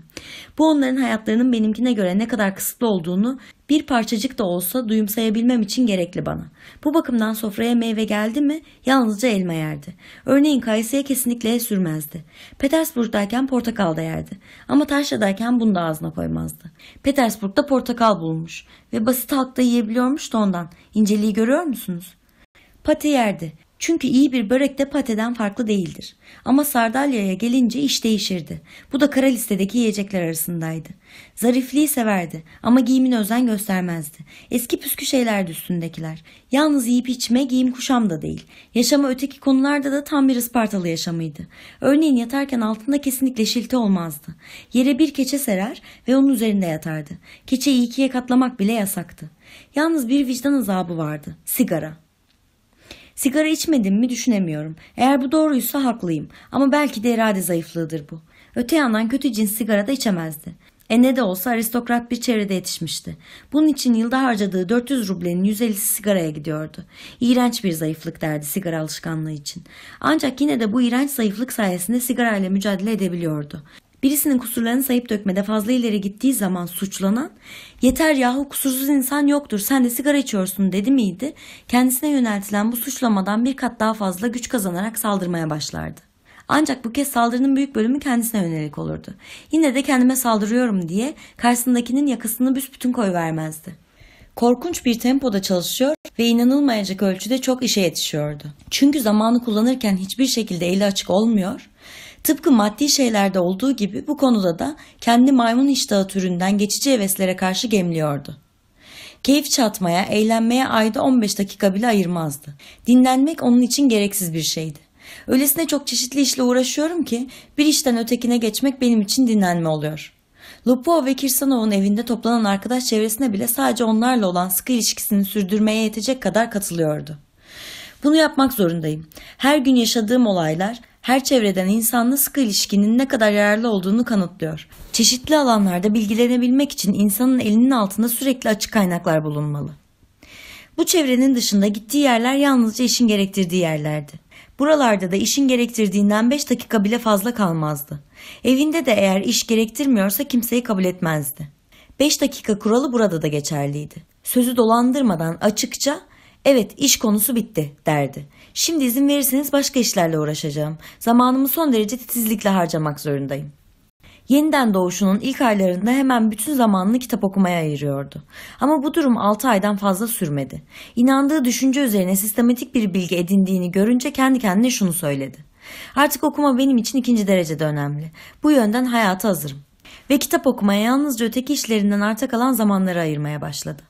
Bu onların hayatlarının benimkine göre ne kadar kısıtlı olduğunu bir parçacık da olsa duyumsayabilmem için gerekli bana. Bu bakımdan sofraya meyve geldi mi yalnızca elma yerdi. Örneğin kayısıya kesinlikle sürmezdi. Petersburg'dayken portakal da yerdi. Ama Taşra'dayken bunu da ağzına koymazdı. Petersburg'da portakal bulmuş ve basit halkta yiyebiliyormuş da ondan. İnceliği görüyor musunuz? Pati yerdi. Çünkü iyi bir börek de pateden farklı değildir. Ama sardalyaya gelince iş değişirdi. Bu da kara listedeki yiyecekler arasındaydı. Zarifliği severdi ama giyimin özen göstermezdi. Eski püskü şeylerdi üstündekiler. Yalnız yiyip içme, giyim kuşam da değil. Yaşama öteki konularda da tam bir Ispartalı yaşamıydı. Örneğin yatarken altında kesinlikle şilte olmazdı. Yere bir keçe serer ve onun üzerinde yatardı. Keçeyi ikiye katlamak bile yasaktı. Yalnız bir vicdan azabı vardı. Sigara. Sigara içmedim mi düşünemiyorum. Eğer bu doğruysa haklıyım. Ama belki de irade zayıflığıdır bu. Öte yandan kötü cins sigara da içemezdi. E ne de olsa aristokrat bir çevrede yetişmişti. Bunun için yılda harcadığı 400 rublenin 150'si sigaraya gidiyordu. İğrenç bir zayıflık derdi sigara alışkanlığı için. Ancak yine de bu iğrenç zayıflık sayesinde sigarayla mücadele edebiliyordu. Birisinin kusurlarını sayıp dökmede fazla ileri gittiği zaman suçlanan yeter yahu kusursuz insan yoktur sen de sigara içiyorsun dedi miydi kendisine yöneltilen bu suçlamadan bir kat daha fazla güç kazanarak saldırmaya başlardı. Ancak bu kez saldırının büyük bölümü kendisine yönelik olurdu. Yine de kendime saldırıyorum diye karşısındakinin yakasını büsbütün koyvermezdi. Korkunç bir tempoda çalışıyor ve inanılmayacak ölçüde çok işe yetişiyordu. Çünkü zamanı kullanırken hiçbir şekilde eli açık olmuyor, Tıpkı maddi şeylerde olduğu gibi bu konuda da kendi maymun iştahı türünden geçici heveslere karşı gemliyordu. Keyif çatmaya, eğlenmeye ayda 15 dakika bile ayırmazdı. Dinlenmek onun için gereksiz bir şeydi. Öylesine çok çeşitli işle uğraşıyorum ki bir işten ötekine geçmek benim için dinlenme oluyor. Lupo ve Kirsanov'un evinde toplanan arkadaş çevresine bile sadece onlarla olan sıkı ilişkisini sürdürmeye yetecek kadar katılıyordu. Bunu yapmak zorundayım. Her gün yaşadığım olaylar her çevreden insanla sıkı ilişkinin ne kadar yararlı olduğunu kanıtlıyor. Çeşitli alanlarda bilgilenebilmek için insanın elinin altında sürekli açık kaynaklar bulunmalı. Bu çevrenin dışında gittiği yerler yalnızca işin gerektirdiği yerlerdi. Buralarda da işin gerektirdiğinden 5 dakika bile fazla kalmazdı. Evinde de eğer iş gerektirmiyorsa kimseyi kabul etmezdi. 5 dakika kuralı burada da geçerliydi. Sözü dolandırmadan açıkça "Evet, iş konusu bitti." derdi Şimdi izin verirseniz başka işlerle uğraşacağım. Zamanımı son derece titizlikle harcamak zorundayım. Yeniden doğuşunun ilk aylarında hemen bütün zamanını kitap okumaya ayırıyordu. Ama bu durum 6 aydan fazla sürmedi. İnandığı düşünce üzerine sistematik bir bilgi edindiğini görünce kendi kendine şunu söyledi. Artık okuma benim için ikinci derecede önemli. Bu yönden hayata hazırım. Ve kitap okumaya yalnızca öteki işlerinden arta kalan zamanları ayırmaya başladı.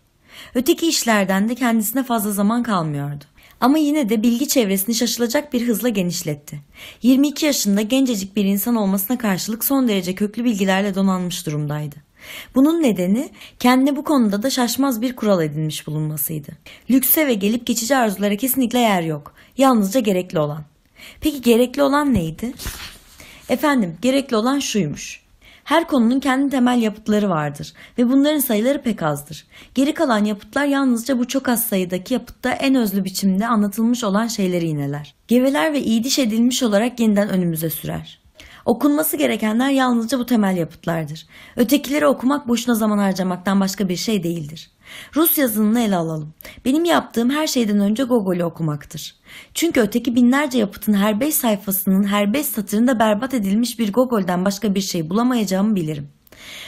Öteki işlerden de kendisine fazla zaman kalmıyordu. Ama yine de bilgi çevresini şaşılacak bir hızla genişletti. 22 yaşında gencecik bir insan olmasına karşılık son derece köklü bilgilerle donanmış durumdaydı. Bunun nedeni kendine bu konuda da şaşmaz bir kural edinmiş bulunmasıydı. Lükse ve gelip geçici arzulara kesinlikle yer yok. Yalnızca gerekli olan. Peki gerekli olan neydi? Efendim gerekli olan şuymuş. Her konunun kendi temel yapıtları vardır ve bunların sayıları pek azdır. Geri kalan yapıtlar yalnızca bu çok az sayıdaki yapıtta en özlü biçimde anlatılmış olan şeyleri ineler. Geveler ve iyiliş edilmiş olarak yeniden önümüze sürer. Okunması gerekenler yalnızca bu temel yapıtlardır. Ötekileri okumak boşuna zaman harcamaktan başka bir şey değildir. Rus yazınını ele alalım. Benim yaptığım her şeyden önce Gogol'ü okumaktır. Çünkü öteki binlerce yapıtın her beş sayfasının her beş satırında berbat edilmiş bir Gogol'den başka bir şey bulamayacağımı bilirim.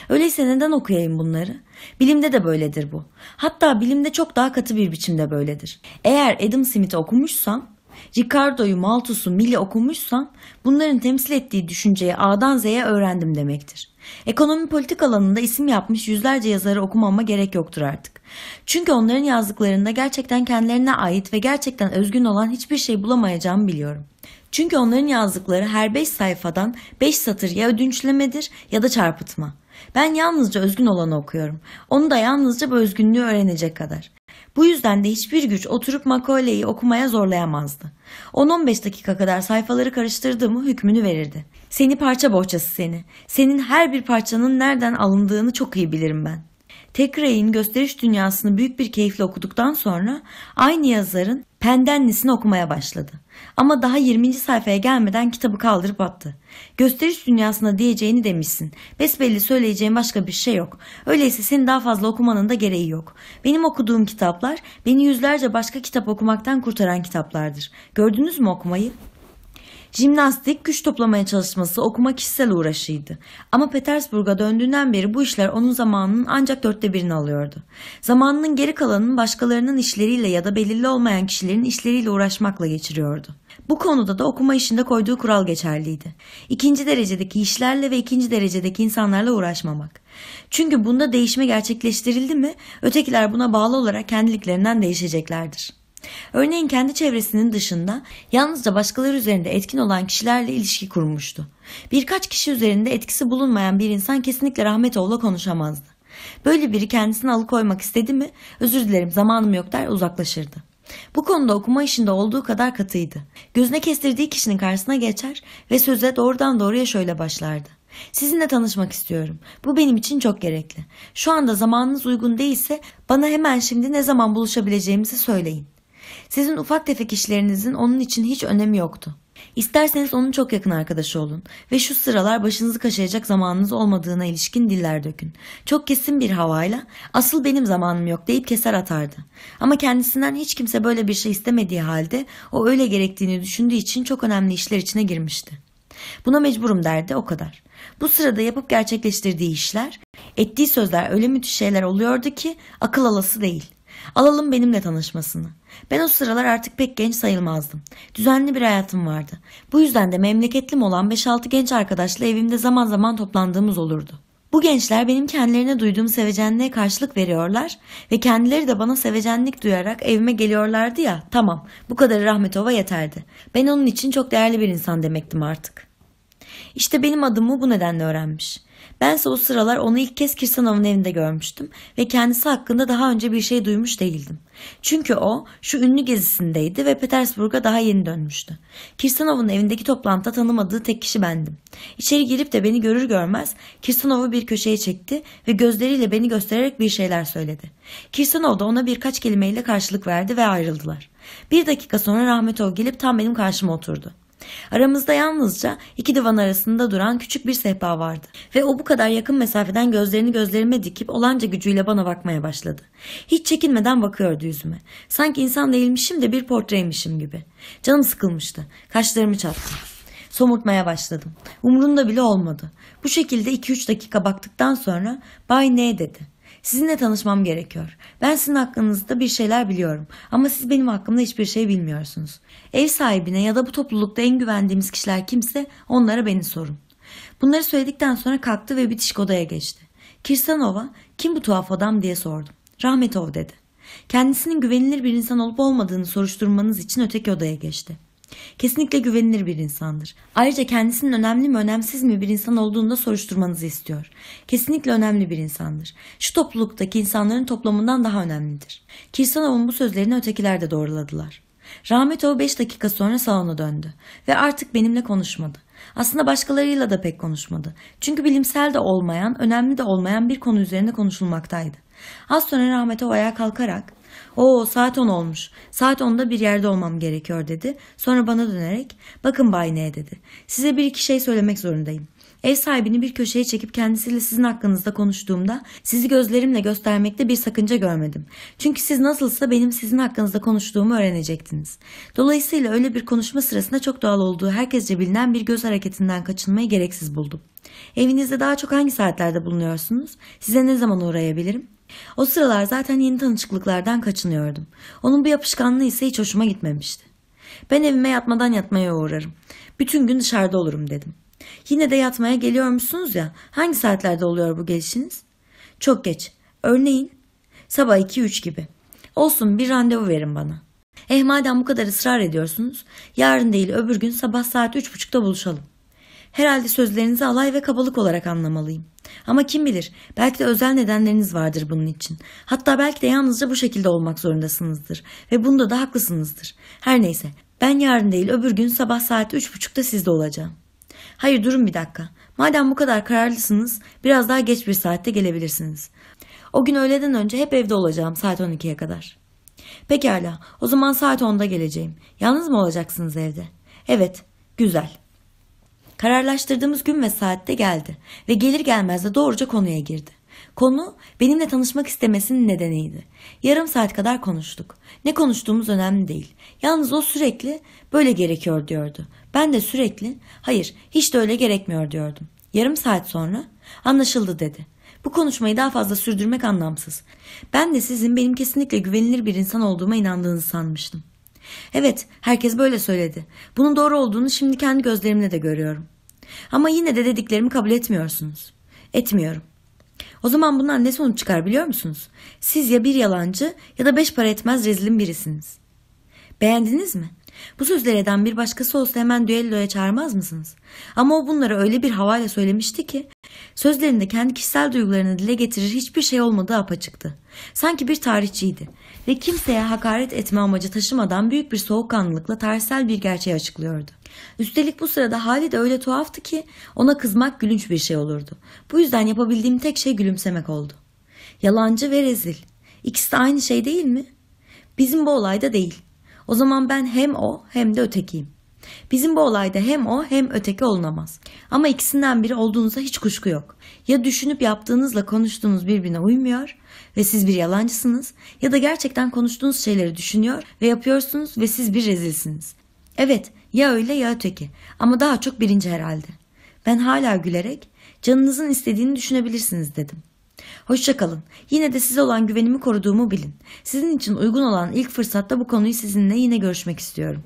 Öyleyse neden okuyayım bunları? Bilimde de böyledir bu. Hatta bilimde çok daha katı bir biçimde böyledir. Eğer Adam Smith'i okumuşsam, Ricardo'yu, Malthus'u, Mill'i okumuşsam bunların temsil ettiği düşünceyi A'dan Z'ye öğrendim demektir. Ekonomi politik alanında isim yapmış yüzlerce yazarı okumama gerek yoktur artık. Çünkü onların yazdıklarında gerçekten kendilerine ait ve gerçekten özgün olan hiçbir şey bulamayacağımı biliyorum. Çünkü onların yazdıkları her 5 sayfadan 5 satır ya ödünçlemedir ya da çarpıtma. Ben yalnızca özgün olanı okuyorum. Onu da yalnızca bu özgünlüğü öğrenecek kadar. Bu yüzden de hiçbir güç oturup makaleyi okumaya zorlayamazdı. 10-15 dakika kadar sayfaları karıştırdığımı hükmünü verirdi. Seni parça bohçası seni. Senin her bir parçanın nereden alındığını çok iyi bilirim ben. Tekray'ın gösteriş dünyasını büyük bir keyifle okuduktan sonra aynı yazarın Pendenlisini okumaya başladı. Ama daha 20. sayfaya gelmeden kitabı kaldırıp attı. Gösteriş dünyasına diyeceğini demişsin. Besbelli söyleyeceğin başka bir şey yok. Öyleyse senin daha fazla okumanın da gereği yok. Benim okuduğum kitaplar beni yüzlerce başka kitap okumaktan kurtaran kitaplardır. Gördünüz mü okumayı? Jimnastik, güç toplamaya çalışması, okuma kişisel uğraşıydı. Ama Petersburg'a döndüğünden beri bu işler onun zamanının ancak dörtte birini alıyordu. Zamanının geri kalanının başkalarının işleriyle ya da belirli olmayan kişilerin işleriyle uğraşmakla geçiriyordu. Bu konuda da okuma işinde koyduğu kural geçerliydi. İkinci derecedeki işlerle ve ikinci derecedeki insanlarla uğraşmamak. Çünkü bunda değişme gerçekleştirildi mi ötekiler buna bağlı olarak kendiliklerinden değişeceklerdir. Örneğin kendi çevresinin dışında yalnızca başkaları üzerinde etkin olan kişilerle ilişki kurmuştu. Birkaç kişi üzerinde etkisi bulunmayan bir insan kesinlikle Rahmetoğlu'la konuşamazdı. Böyle biri kendisini alıkoymak istedi mi özür dilerim zamanım yok der uzaklaşırdı. Bu konuda okuma işinde olduğu kadar katıydı. Gözüne kestirdiği kişinin karşısına geçer ve söze doğrudan doğruya şöyle başlardı. Sizinle tanışmak istiyorum. Bu benim için çok gerekli. Şu anda zamanınız uygun değilse bana hemen şimdi ne zaman buluşabileceğimizi söyleyin. Sizin ufak tefek işlerinizin onun için hiç önemi yoktu. İsterseniz onun çok yakın arkadaşı olun ve şu sıralar başınızı kaşıyacak zamanınız olmadığına ilişkin diller dökün. Çok kesin bir havayla asıl benim zamanım yok deyip keser atardı. Ama kendisinden hiç kimse böyle bir şey istemediği halde o öyle gerektiğini düşündüğü için çok önemli işler içine girmişti. Buna mecburum derdi o kadar. Bu sırada yapıp gerçekleştirdiği işler, ettiği sözler öyle müthiş şeyler oluyordu ki akıl alası değil.'' Alalım benimle tanışmasını. Ben o sıralar artık pek genç sayılmazdım. Düzenli bir hayatım vardı. Bu yüzden de memleketlim olan 5-6 genç arkadaşla evimde zaman zaman toplandığımız olurdu. Bu gençler benim kendilerine duyduğum sevecenliğe karşılık veriyorlar ve kendileri de bana sevecenlik duyarak evime geliyorlardı ya tamam bu kadarı Rahmetova yeterdi. Ben onun için çok değerli bir insan demektim artık. İşte benim adımı bu nedenle öğrenmiş. Bense o sıralar onu ilk kez Kirsanov'un evinde görmüştüm ve kendisi hakkında daha önce bir şey duymuş değildim. Çünkü o şu ünlü gezisindeydi ve Petersburg'a daha yeni dönmüştü. Kirsanov'un evindeki toplantıda tanımadığı tek kişi bendim. İçeri girip de beni görür görmez Kirsanov'u bir köşeye çekti ve gözleriyle beni göstererek bir şeyler söyledi. Kirsanov da ona birkaç kelimeyle karşılık verdi ve ayrıldılar. Bir dakika sonra Rahmetov gelip tam benim karşıma oturdu. Aramızda yalnızca iki divan arasında duran küçük bir sehpa vardı. Ve o bu kadar yakın mesafeden gözlerini gözlerime dikip olanca gücüyle bana bakmaya başladı. Hiç çekinmeden bakıyordu yüzüme. Sanki insan değilmişim de bir portreymişim gibi. Canım sıkılmıştı. Kaşlarımı çattım. Somurtmaya başladım. Umurunda bile olmadı. Bu şekilde 2-3 dakika baktıktan sonra Bay ne dedi. Sizinle tanışmam gerekiyor. Ben sizin hakkınızda bir şeyler biliyorum ama siz benim hakkımda hiçbir şey bilmiyorsunuz. Ev sahibine ya da bu toplulukta en güvendiğimiz kişiler kimse onlara beni sorun. Bunları söyledikten sonra kalktı ve bitişik odaya geçti. Kirsanova kim bu tuhaf adam diye sordum. Rahmetov dedi. Kendisinin güvenilir bir insan olup olmadığını soruşturmanız için öteki odaya geçti. Kesinlikle güvenilir bir insandır. Ayrıca kendisinin önemli mi önemsiz mi bir insan olduğunu da soruşturmanızı istiyor. Kesinlikle önemli bir insandır. Şu topluluktaki insanların toplamından daha önemlidir. Kirsanov'un bu sözlerini ötekiler de doğruladılar. Rahmetov beş dakika sonra salona döndü ve artık benimle konuşmadı. Aslında başkalarıyla da pek konuşmadı. Çünkü bilimsel de olmayan, önemli de olmayan bir konu üzerinde konuşulmaktaydı. Az sonra Rahmetov ayağa kalkarak o saat 10 olmuş. Saat 10'da bir yerde olmam gerekiyor.'' dedi. Sonra bana dönerek ''Bakın Bay N.'' dedi. ''Size bir iki şey söylemek zorundayım.'' Ev sahibini bir köşeye çekip kendisiyle sizin hakkınızda konuştuğumda sizi gözlerimle göstermekte bir sakınca görmedim. Çünkü siz nasılsa benim sizin hakkınızda konuştuğumu öğrenecektiniz. Dolayısıyla öyle bir konuşma sırasında çok doğal olduğu herkesce bilinen bir göz hareketinden kaçınmayı gereksiz buldum. Evinizde daha çok hangi saatlerde bulunuyorsunuz? Size ne zaman uğrayabilirim? O sıralar zaten yeni tanışıklıklardan kaçınıyordum. Onun bu yapışkanlığı ise hiç hoşuma gitmemişti. Ben evime yatmadan yatmaya uğrarım. Bütün gün dışarıda olurum dedim. Yine de yatmaya geliyor musunuz ya? Hangi saatlerde oluyor bu gelişiniz? Çok geç. Örneğin sabah 2-3 gibi. Olsun bir randevu verin bana. Eh madem bu kadar ısrar ediyorsunuz, yarın değil öbür gün sabah saat 3.30'da buluşalım. Herhalde sözlerinizi alay ve kabalık olarak anlamalıyım. Ama kim bilir, belki de özel nedenleriniz vardır bunun için. Hatta belki de yalnızca bu şekilde olmak zorundasınızdır ve bunda da haklısınızdır. Her neyse, ben yarın değil öbür gün sabah saat 3.30'da sizde olacağım. Hayır durun bir dakika. Madem bu kadar kararlısınız biraz daha geç bir saatte gelebilirsiniz. O gün öğleden önce hep evde olacağım saat 12'ye kadar. Pekala o zaman saat 10'da geleceğim. Yalnız mı olacaksınız evde? Evet güzel. Kararlaştırdığımız gün ve saatte geldi ve gelir gelmez de doğruca konuya girdi. Konu benimle tanışmak istemesinin nedeniydi. Yarım saat kadar konuştuk. Ne konuştuğumuz önemli değil. Yalnız o sürekli böyle gerekiyor diyordu. Ben de sürekli hayır hiç de öyle gerekmiyor diyordum. Yarım saat sonra anlaşıldı dedi. Bu konuşmayı daha fazla sürdürmek anlamsız. Ben de sizin benim kesinlikle güvenilir bir insan olduğuma inandığınızı sanmıştım. Evet, herkes böyle söyledi. Bunun doğru olduğunu şimdi kendi gözlerimle de görüyorum. Ama yine de dediklerimi kabul etmiyorsunuz. Etmiyorum. O zaman bundan ne sonuç çıkar biliyor musunuz? Siz ya bir yalancı ya da beş para etmez rezilin birisiniz. Beğendiniz mi? Bu sözleri eden bir başkası olsa hemen düelloya çağırmaz mısınız? Ama o bunları öyle bir havayla söylemişti ki sözlerinde kendi kişisel duygularını dile getirir hiçbir şey olmadığı apaçıktı. Sanki bir tarihçiydi ve kimseye hakaret etme amacı taşımadan büyük bir soğukkanlılıkla tarihsel bir gerçeği açıklıyordu. Üstelik bu sırada hali de öyle tuhaftı ki ona kızmak gülünç bir şey olurdu. Bu yüzden yapabildiğim tek şey gülümsemek oldu. Yalancı ve rezil. İkisi de aynı şey değil mi? Bizim bu olayda değil. O zaman ben hem o hem de ötekiyim. Bizim bu olayda hem o hem öteki olunamaz. Ama ikisinden biri olduğunuza hiç kuşku yok. Ya düşünüp yaptığınızla konuştuğunuz birbirine uymuyor ve siz bir yalancısınız ya da gerçekten konuştuğunuz şeyleri düşünüyor ve yapıyorsunuz ve siz bir rezilsiniz. Evet, ya öyle ya öteki. Ama daha çok birinci herhalde. Ben hala gülerek canınızın istediğini düşünebilirsiniz dedim. Hoşçakalın. Yine de size olan güvenimi koruduğumu bilin. Sizin için uygun olan ilk fırsatta bu konuyu sizinle yine görüşmek istiyorum.''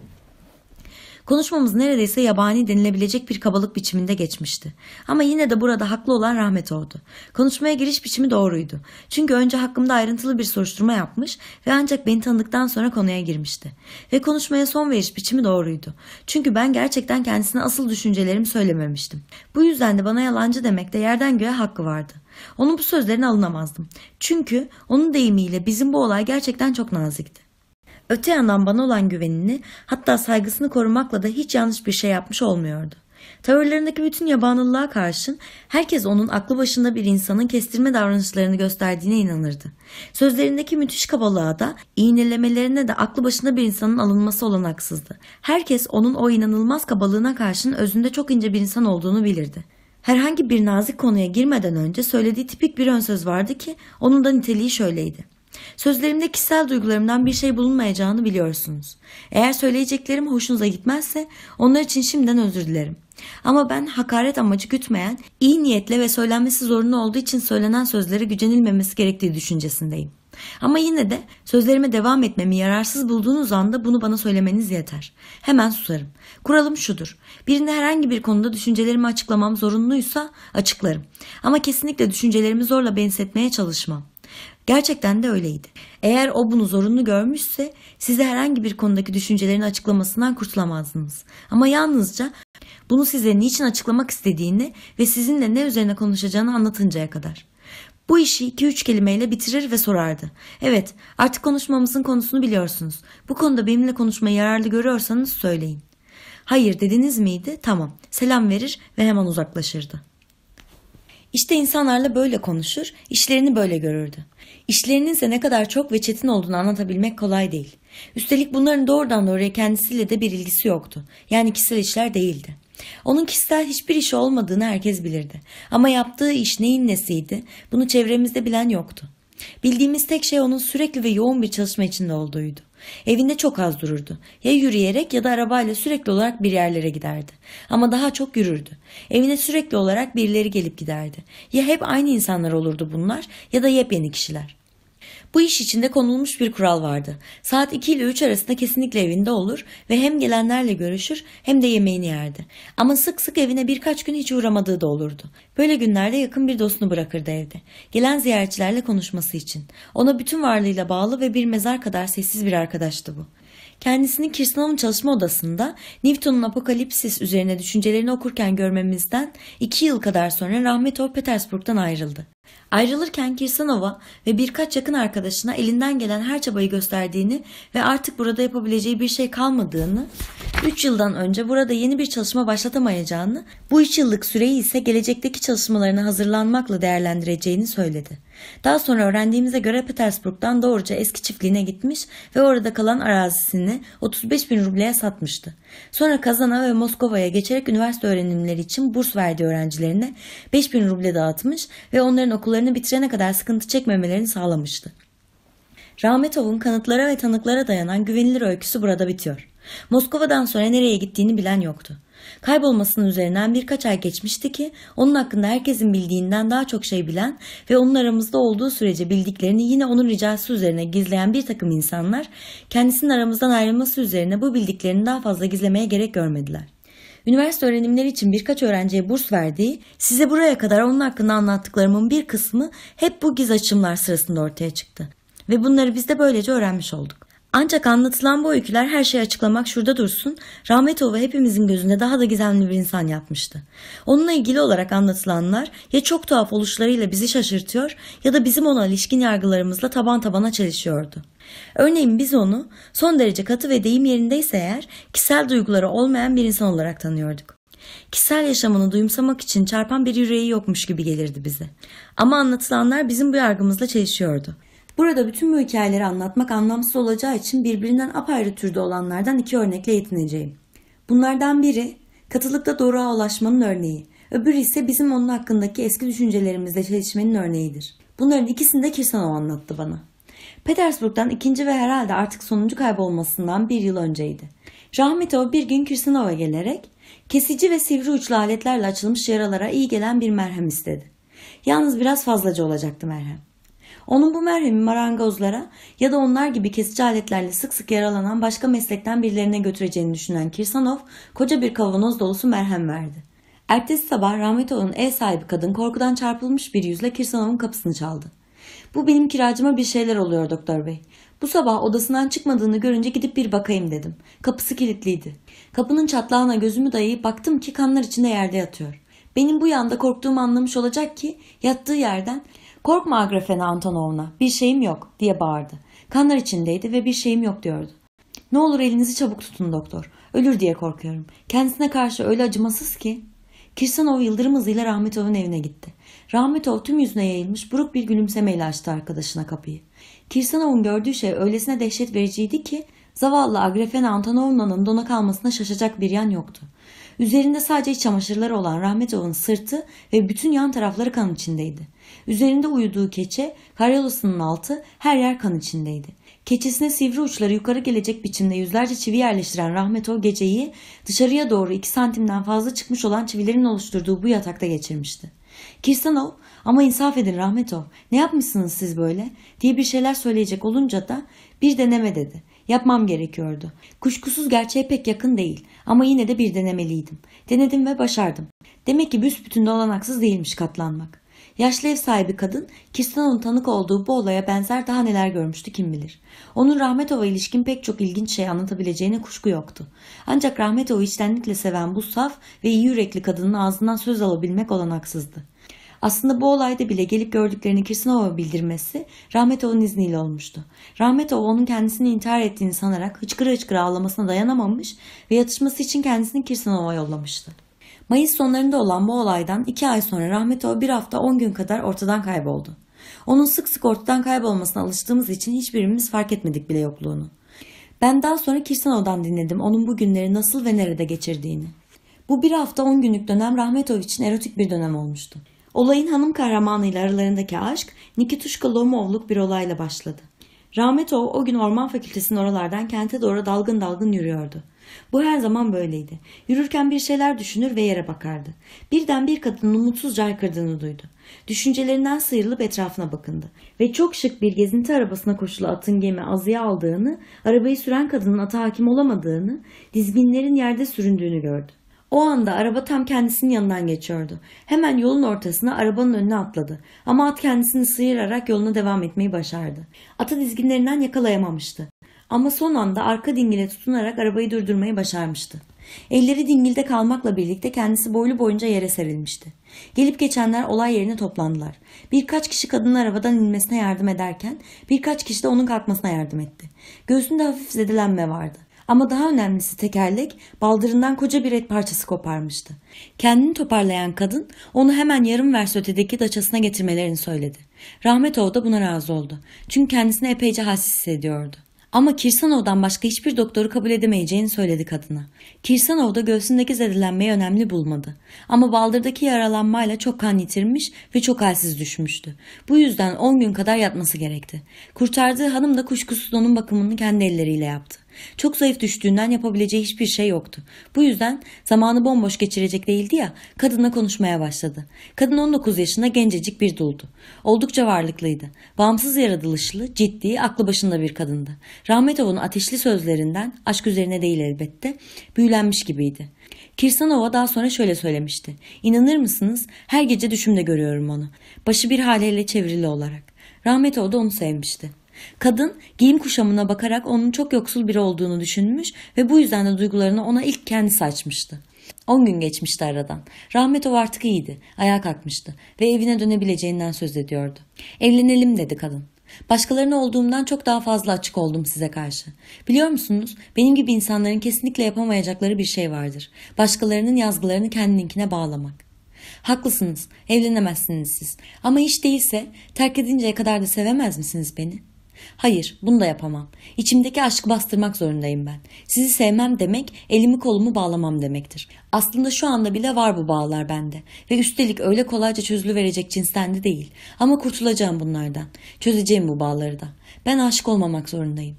Konuşmamız neredeyse yabani denilebilecek bir kabalık biçiminde geçmişti. Ama yine de burada haklı olan rahmet oldu. Konuşmaya giriş biçimi doğruydu. Çünkü önce hakkımda ayrıntılı bir soruşturma yapmış ve ancak beni tanıdıktan sonra konuya girmişti. Ve konuşmaya son veriş biçimi doğruydu. Çünkü ben gerçekten kendisine asıl düşüncelerimi söylememiştim. Bu yüzden de bana yalancı demekte de yerden göğe hakkı vardı. Onun bu sözlerini alınamazdım. Çünkü onun deyimiyle bizim bu olay gerçekten çok nazikti. Öte yandan bana olan güvenini hatta saygısını korumakla da hiç yanlış bir şey yapmış olmuyordu. Tavırlarındaki bütün yabanlılığa karşın herkes onun aklı başında bir insanın kestirme davranışlarını gösterdiğine inanırdı. Sözlerindeki müthiş kabalığa da, iğnelemelerine de aklı başında bir insanın alınması olanaksızdı. Herkes onun o inanılmaz kabalığına karşın özünde çok ince bir insan olduğunu bilirdi. Herhangi bir nazik konuya girmeden önce söylediği tipik bir ön söz vardı ki onun da niteliği şöyleydi. Sözlerimde kişisel duygularımdan bir şey bulunmayacağını biliyorsunuz. Eğer söyleyeceklerim hoşunuza gitmezse onlar için şimdiden özür dilerim. Ama ben hakaret amacı gütmeyen, iyi niyetle ve söylenmesi zorunlu olduğu için söylenen sözlere gücenilmemesi gerektiği düşüncesindeyim. Ama yine de sözlerime devam etmemi yararsız bulduğunuz anda bunu bana söylemeniz yeter. Hemen susarım. Kuralım şudur. Birine herhangi bir konuda düşüncelerimi açıklamam zorunluysa açıklarım. Ama kesinlikle düşüncelerimi zorla benzetmeye çalışmam. Gerçekten de öyleydi. Eğer o bunu zorunlu görmüşse size herhangi bir konudaki düşüncelerin açıklamasından kurtulamazdınız. Ama yalnızca bunu size niçin açıklamak istediğini ve sizinle ne üzerine konuşacağını anlatıncaya kadar. Bu işi 2-3 kelimeyle bitirir ve sorardı. Evet, artık konuşmamızın konusunu biliyorsunuz. Bu konuda benimle konuşmayı yararlı görüyorsanız söyleyin. Hayır dediniz miydi? Tamam. Selam verir ve hemen uzaklaşırdı. İşte insanlarla böyle konuşur, işlerini böyle görürdü. İşlerinin ise ne kadar çok ve çetin olduğunu anlatabilmek kolay değil. Üstelik bunların doğrudan doğruya kendisiyle de bir ilgisi yoktu. Yani kişisel işler değildi. Onun kişisel hiçbir işi olmadığını herkes bilirdi. Ama yaptığı iş neyin nesiydi bunu çevremizde bilen yoktu. Bildiğimiz tek şey onun sürekli ve yoğun bir çalışma içinde olduğuydu. Evinde çok az dururdu. Ya yürüyerek ya da arabayla sürekli olarak bir yerlere giderdi. Ama daha çok yürürdü. Evine sürekli olarak birileri gelip giderdi. Ya hep aynı insanlar olurdu bunlar ya da yepyeni kişiler. Bu iş içinde konulmuş bir kural vardı. Saat 2 ile 3 arasında kesinlikle evinde olur ve hem gelenlerle görüşür hem de yemeğini yerdi. Ama sık sık evine birkaç gün hiç uğramadığı da olurdu. Böyle günlerde yakın bir dostunu bırakırdı evde. Gelen ziyaretçilerle konuşması için. Ona bütün varlığıyla bağlı ve bir mezar kadar sessiz bir arkadaştı bu. Kendisini Kirsanov'un çalışma odasında Newton'un Apokalipsis üzerine düşüncelerini okurken görmemizden iki yıl kadar sonra rahmetli Petersburg'dan ayrıldı. Ayrılırken Kirsanova ve birkaç yakın arkadaşına elinden gelen her çabayı gösterdiğini ve artık burada yapabileceği bir şey kalmadığını, 3 yıldan önce burada yeni bir çalışma başlatamayacağını, bu 3 yıllık süreyi ise gelecekteki çalışmalarına hazırlanmakla değerlendireceğini söyledi. Daha sonra öğrendiğimize göre Petersburg'dan doğruca eski çiftliğine gitmiş ve orada kalan arazisini 35 bin rubleye satmıştı. Sonra Kazan'a ve Moskova'ya geçerek üniversite öğrenimleri için burs verdiği öğrencilerine 5 bin ruble dağıtmış ve onların okullarını bitirene kadar sıkıntı çekmemelerini sağlamıştı. Rahmetov'un kanıtlara ve tanıklara dayanan güvenilir öyküsü burada bitiyor. Moskova'dan sonra nereye gittiğini bilen yoktu. Kaybolmasının üzerinden birkaç ay geçmişti ki onun hakkında herkesin bildiğinden daha çok şey bilen ve onun aramızda olduğu sürece bildiklerini yine onun ricası üzerine gizleyen bir takım insanlar kendisinin aramızdan ayrılması üzerine bu bildiklerini daha fazla gizlemeye gerek görmediler üniversite öğrenimleri için birkaç öğrenciye burs verdiği, size buraya kadar onun hakkında anlattıklarımın bir kısmı hep bu giz açımlar sırasında ortaya çıktı. Ve bunları biz de böylece öğrenmiş olduk. Ancak anlatılan bu öyküler her şeyi açıklamak şurada dursun, Rahmetova hepimizin gözünde daha da gizemli bir insan yapmıştı. Onunla ilgili olarak anlatılanlar ya çok tuhaf oluşlarıyla bizi şaşırtıyor ya da bizim ona ilişkin yargılarımızla taban tabana çelişiyordu. Örneğin biz onu son derece katı ve deyim yerindeyse eğer kişisel duyguları olmayan bir insan olarak tanıyorduk. Kişisel yaşamını duyumsamak için çarpan bir yüreği yokmuş gibi gelirdi bize. Ama anlatılanlar bizim bu yargımızla çelişiyordu. Burada bütün bu hikayeleri anlatmak anlamsız olacağı için birbirinden apayrı türde olanlardan iki örnekle yetineceğim. Bunlardan biri katılıkta doğruğa ulaşmanın örneği, öbürü ise bizim onun hakkındaki eski düşüncelerimizle çelişmenin örneğidir. Bunların ikisini de Kirsanov anlattı bana. Petersburg'dan ikinci ve herhalde artık sonuncu kaybolmasından bir yıl önceydi. Rahmetov bir gün Kirsanov'a gelerek kesici ve sivri uçlu aletlerle açılmış yaralara iyi gelen bir merhem istedi. Yalnız biraz fazlaca olacaktı merhem. Onun bu merhemi marangozlara ya da onlar gibi kesici aletlerle sık sık yaralanan başka meslekten birilerine götüreceğini düşünen Kirsanov koca bir kavanoz dolusu merhem verdi. Ertesi sabah Rahmetov'un ev sahibi kadın korkudan çarpılmış bir yüzle Kirsanov'un kapısını çaldı. Bu benim kiracıma bir şeyler oluyor doktor bey. Bu sabah odasından çıkmadığını görünce gidip bir bakayım dedim. Kapısı kilitliydi. Kapının çatlağına gözümü dayayıp baktım ki kanlar içinde yerde yatıyor. Benim bu yanda korktuğumu anlamış olacak ki yattığı yerden Korkma Agrafena Antonovna bir şeyim yok diye bağırdı. Kanlar içindeydi ve bir şeyim yok diyordu. Ne olur elinizi çabuk tutun doktor. Ölür diye korkuyorum. Kendisine karşı öyle acımasız ki. Kirsanov yıldırım hızıyla Rahmetov'un evine gitti. Rahmetov tüm yüzüne yayılmış buruk bir gülümsemeyle açtı arkadaşına kapıyı. Kirsanov'un gördüğü şey öylesine dehşet vericiydi ki zavallı Agrafena Antonovna'nın dona kalmasına şaşacak bir yan yoktu. Üzerinde sadece çamaşırları olan Rahmetov'un sırtı ve bütün yan tarafları kan içindeydi. Üzerinde uyuduğu keçe, karyolasının altı her yer kan içindeydi. Keçesine sivri uçları yukarı gelecek biçimde yüzlerce çivi yerleştiren rahmet geceyi dışarıya doğru iki santimden fazla çıkmış olan çivilerin oluşturduğu bu yatakta geçirmişti. Kirsanov ama insaf edin Rahmetov ne yapmışsınız siz böyle diye bir şeyler söyleyecek olunca da bir deneme dedi. Yapmam gerekiyordu. Kuşkusuz gerçeğe pek yakın değil ama yine de bir denemeliydim. Denedim ve başardım. Demek ki büsbütün de olanaksız değilmiş katlanmak. Yaşlı ev sahibi kadın, Kirstena'nın tanık olduğu bu olaya benzer daha neler görmüştü kim bilir. Onun Rahmetova ilişkin pek çok ilginç şey anlatabileceğine kuşku yoktu. Ancak Rahmetova içtenlikle seven bu saf ve iyi yürekli kadının ağzından söz alabilmek olanaksızdı. Aslında bu olayda bile gelip gördüklerini Kirsinov'a bildirmesi Rahmetov'un izniyle olmuştu. Rahmetov onun kendisini intihar ettiğini sanarak hıçkıra hıçkıra ağlamasına dayanamamış ve yatışması için kendisini Kirsinov'a yollamıştı. Mayıs sonlarında olan bu olaydan 2 ay sonra Rahmetov bir hafta 10 gün kadar ortadan kayboldu. Onun sık sık ortadan kaybolmasına alıştığımız için hiçbirimiz fark etmedik bile yokluğunu. Ben daha sonra Kirsano'dan dinledim onun bu günleri nasıl ve nerede geçirdiğini. Bu bir hafta 10 günlük dönem Rahmetov için erotik bir dönem olmuştu. Olayın hanım kahramanıyla aralarındaki aşk Nikituşka Lomovluk bir olayla başladı. Rahmetov o gün orman fakültesinin oralardan kente doğru dalgın dalgın yürüyordu. Bu her zaman böyleydi. Yürürken bir şeyler düşünür ve yere bakardı. Birden bir kadının umutsuzca haykırdığını duydu. Düşüncelerinden sıyrılıp etrafına bakındı. Ve çok şık bir gezinti arabasına koşulu atın gemi azıya aldığını, arabayı süren kadının ata hakim olamadığını, dizginlerin yerde süründüğünü gördü. O anda araba tam kendisinin yanından geçiyordu. Hemen yolun ortasına arabanın önüne atladı. Ama at kendisini sıyırarak yoluna devam etmeyi başardı. Atı dizginlerinden yakalayamamıştı. Ama son anda arka dingile tutunarak arabayı durdurmayı başarmıştı. Elleri dingilde kalmakla birlikte kendisi boylu boyunca yere serilmişti. Gelip geçenler olay yerine toplandılar. Birkaç kişi kadının arabadan inmesine yardım ederken birkaç kişi de onun kalkmasına yardım etti. Göğsünde hafif zedelenme vardı. Ama daha önemlisi tekerlek baldırından koca bir et parçası koparmıştı. Kendini toparlayan kadın onu hemen yarım vers ötedeki daçasına getirmelerini söyledi. Rahmetov da buna razı oldu. Çünkü kendisini epeyce hassiz hissediyordu. Ama Kirsanov'dan başka hiçbir doktoru kabul edemeyeceğini söyledi kadına. Kirsanov da göğsündeki zedelenmeyi önemli bulmadı. Ama baldırdaki yaralanmayla çok kan yitirmiş ve çok halsiz düşmüştü. Bu yüzden 10 gün kadar yatması gerekti. Kurtardığı hanım da kuşkusuz onun bakımını kendi elleriyle yaptı. Çok zayıf düştüğünden yapabileceği hiçbir şey yoktu. Bu yüzden zamanı bomboş geçirecek değildi ya, kadınla konuşmaya başladı. Kadın 19 yaşında gencecik bir duldu. Oldukça varlıklıydı. Bağımsız yaratılışlı, ciddi, aklı başında bir kadındı. Rahmetov'un ateşli sözlerinden, aşk üzerine değil elbette, büyülenmiş gibiydi. Kirsanova daha sonra şöyle söylemişti. İnanır mısınız? Her gece düşümde görüyorum onu. Başı bir haleyle çevrili olarak. Rahmetov da onu sevmişti. Kadın giyim kuşamına bakarak onun çok yoksul biri olduğunu düşünmüş ve bu yüzden de duygularını ona ilk kendi saçmıştı. 10 gün geçmişti aradan. Rahmetov artık iyiydi. Ayağa kalkmıştı ve evine dönebileceğinden söz ediyordu. Evlenelim dedi kadın. Başkalarına olduğumdan çok daha fazla açık oldum size karşı. Biliyor musunuz benim gibi insanların kesinlikle yapamayacakları bir şey vardır. Başkalarının yazgılarını kendininkine bağlamak. Haklısınız, evlenemezsiniz siz. Ama hiç değilse terk edinceye kadar da sevemez misiniz beni?'' Hayır, bunu da yapamam. İçimdeki aşkı bastırmak zorundayım ben. Sizi sevmem demek, elimi kolumu bağlamam demektir. Aslında şu anda bile var bu bağlar bende. Ve üstelik öyle kolayca çözülüverecek cinsten de değil. Ama kurtulacağım bunlardan. Çözeceğim bu bağları da. Ben aşık olmamak zorundayım.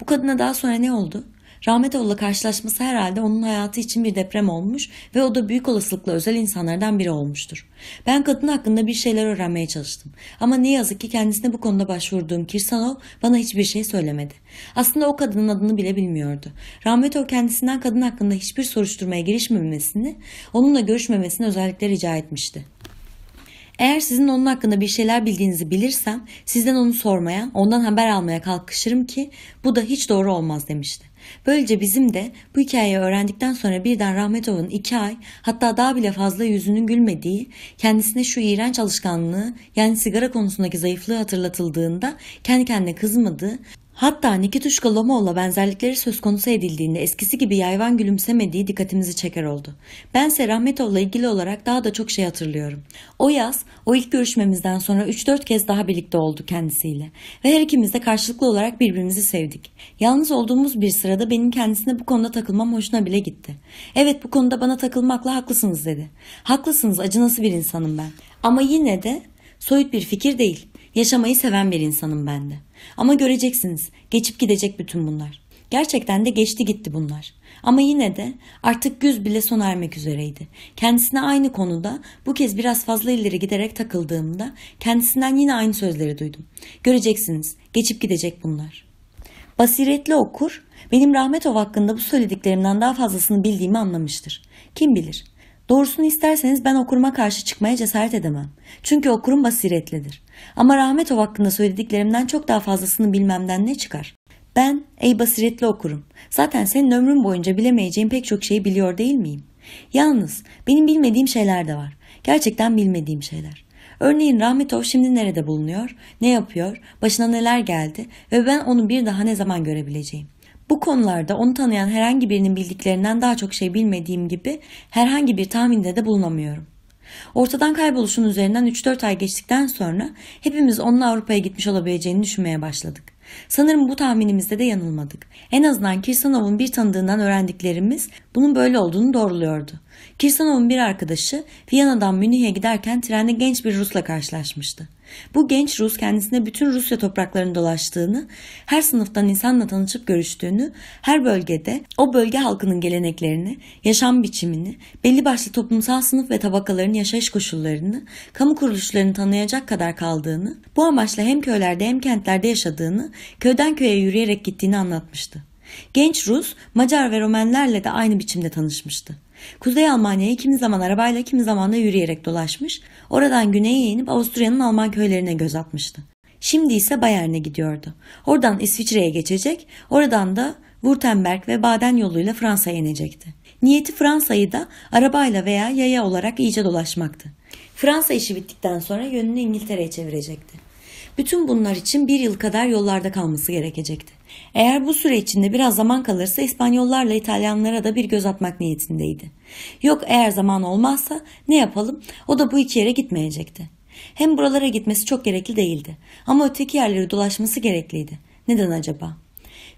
Bu kadına daha sonra ne oldu? Rahmetoğlu'la karşılaşması herhalde onun hayatı için bir deprem olmuş ve o da büyük olasılıkla özel insanlardan biri olmuştur. Ben kadın hakkında bir şeyler öğrenmeye çalıştım. Ama ne yazık ki kendisine bu konuda başvurduğum Kirsanov bana hiçbir şey söylemedi. Aslında o kadının adını bile bilmiyordu. Rahmetoğlu kendisinden kadın hakkında hiçbir soruşturmaya girişmemesini, onunla görüşmemesini özellikle rica etmişti. Eğer sizin onun hakkında bir şeyler bildiğinizi bilirsem sizden onu sormaya, ondan haber almaya kalkışırım ki bu da hiç doğru olmaz demişti. Böylece bizim de bu hikayeyi öğrendikten sonra birden Rahmetov'un iki ay hatta daha bile fazla yüzünün gülmediği, kendisine şu iğrenç alışkanlığı yani sigara konusundaki zayıflığı hatırlatıldığında kendi kendine kızmadığı Hatta Nikituşka Lomo'la benzerlikleri söz konusu edildiğinde eskisi gibi yayvan gülümsemediği dikkatimizi çeker oldu. Bense Rahmetov'la ilgili olarak daha da çok şey hatırlıyorum. O yaz, o ilk görüşmemizden sonra 3-4 kez daha birlikte oldu kendisiyle. Ve her ikimiz de karşılıklı olarak birbirimizi sevdik. Yalnız olduğumuz bir sırada benim kendisine bu konuda takılmam hoşuna bile gitti. Evet bu konuda bana takılmakla haklısınız dedi. Haklısınız acı nasıl bir insanım ben. Ama yine de soyut bir fikir değil. Yaşamayı seven bir insanım ben de. Ama göreceksiniz geçip gidecek bütün bunlar. Gerçekten de geçti gitti bunlar. Ama yine de artık güz bile sona ermek üzereydi. Kendisine aynı konuda bu kez biraz fazla ileri giderek takıldığımda kendisinden yine aynı sözleri duydum. Göreceksiniz geçip gidecek bunlar. Basiretli okur benim Rahmetov hakkında bu söylediklerimden daha fazlasını bildiğimi anlamıştır. Kim bilir Doğrusunu isterseniz ben okuruma karşı çıkmaya cesaret edemem. Çünkü okurum basiretlidir. Ama Rahmetov hakkında söylediklerimden çok daha fazlasını bilmemden ne çıkar? Ben ey basiretli okurum. Zaten senin ömrün boyunca bilemeyeceğim pek çok şeyi biliyor değil miyim? Yalnız benim bilmediğim şeyler de var. Gerçekten bilmediğim şeyler. Örneğin Rahmetov şimdi nerede bulunuyor, ne yapıyor, başına neler geldi ve ben onu bir daha ne zaman görebileceğim. Bu konularda onu tanıyan herhangi birinin bildiklerinden daha çok şey bilmediğim gibi herhangi bir tahminde de bulunamıyorum. Ortadan kayboluşun üzerinden 3-4 ay geçtikten sonra hepimiz onun Avrupa'ya gitmiş olabileceğini düşünmeye başladık. Sanırım bu tahminimizde de yanılmadık. En azından Kirsanov'un bir tanıdığından öğrendiklerimiz bunun böyle olduğunu doğruluyordu. Kirsanov'un bir arkadaşı Viyana'dan Münih'e giderken trende genç bir Rus'la karşılaşmıştı. Bu genç Rus kendisine bütün Rusya topraklarını dolaştığını, her sınıftan insanla tanışıp görüştüğünü, her bölgede o bölge halkının geleneklerini, yaşam biçimini, belli başlı toplumsal sınıf ve tabakaların yaşayış koşullarını, kamu kuruluşlarını tanıyacak kadar kaldığını, bu amaçla hem köylerde hem kentlerde yaşadığını, köyden köye yürüyerek gittiğini anlatmıştı. Genç Rus, Macar ve Romenlerle de aynı biçimde tanışmıştı. Kuzey Almanya'yı kimi zaman arabayla kimi zaman da yürüyerek dolaşmış, oradan güneye inip Avusturya'nın Alman köylerine göz atmıştı. Şimdi ise Bayern'e gidiyordu. Oradan İsviçre'ye geçecek, oradan da Württemberg ve Baden yoluyla Fransa'ya inecekti. Niyeti Fransa'yı da arabayla veya yaya olarak iyice dolaşmaktı. Fransa işi bittikten sonra yönünü İngiltere'ye çevirecekti. Bütün bunlar için bir yıl kadar yollarda kalması gerekecekti. Eğer bu süre içinde biraz zaman kalırsa İspanyollarla İtalyanlara da bir göz atmak niyetindeydi. Yok eğer zaman olmazsa ne yapalım o da bu iki yere gitmeyecekti. Hem buralara gitmesi çok gerekli değildi ama öteki yerleri dolaşması gerekliydi. Neden acaba?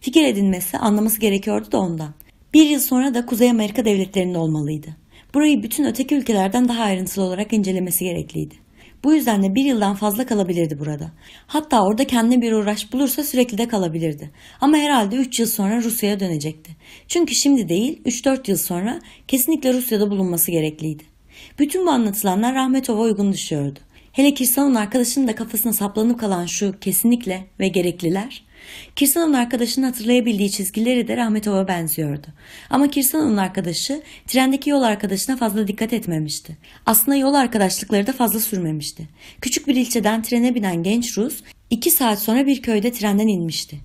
Fikir edinmesi anlaması gerekiyordu da ondan. Bir yıl sonra da Kuzey Amerika devletlerinde olmalıydı. Burayı bütün öteki ülkelerden daha ayrıntılı olarak incelemesi gerekliydi. Bu yüzden de bir yıldan fazla kalabilirdi burada. Hatta orada kendine bir uğraş bulursa sürekli de kalabilirdi. Ama herhalde 3 yıl sonra Rusya'ya dönecekti. Çünkü şimdi değil 3-4 yıl sonra kesinlikle Rusya'da bulunması gerekliydi. Bütün bu anlatılanlar Rahmetov'a uygun düşüyordu. Hele Kirsan'ın arkadaşının da kafasına saplanıp kalan şu kesinlikle ve gerekliler Kirsan'ın arkadaşının hatırlayabildiği çizgileri de Rahmetov'a benziyordu. Ama Kirsan'ın arkadaşı trendeki yol arkadaşına fazla dikkat etmemişti. Aslında yol arkadaşlıkları da fazla sürmemişti. Küçük bir ilçeden trene binen genç Rus iki saat sonra bir köyde trenden inmişti.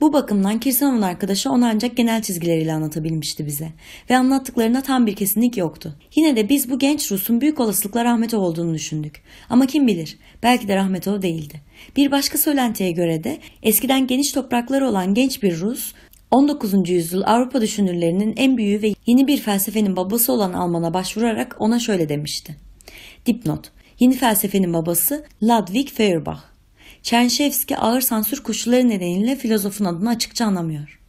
Bu bakımdan Kirsanov'un arkadaşı onu ancak genel çizgileriyle anlatabilmişti bize ve anlattıklarına tam bir kesinlik yoktu. Yine de biz bu genç Rus'un büyük olasılıkla Rahmetov olduğunu düşündük. Ama kim bilir belki de Rahmetov değildi. Bir başka söylentiye göre de eskiden geniş toprakları olan genç bir Rus 19. yüzyıl Avrupa düşünürlerinin en büyüğü ve yeni bir felsefenin babası olan Alman'a başvurarak ona şöyle demişti. Dipnot Yeni felsefenin babası Ludwig Feuerbach. Çenşevski ağır sansür koşulları nedeniyle filozofun adını açıkça anlamıyor.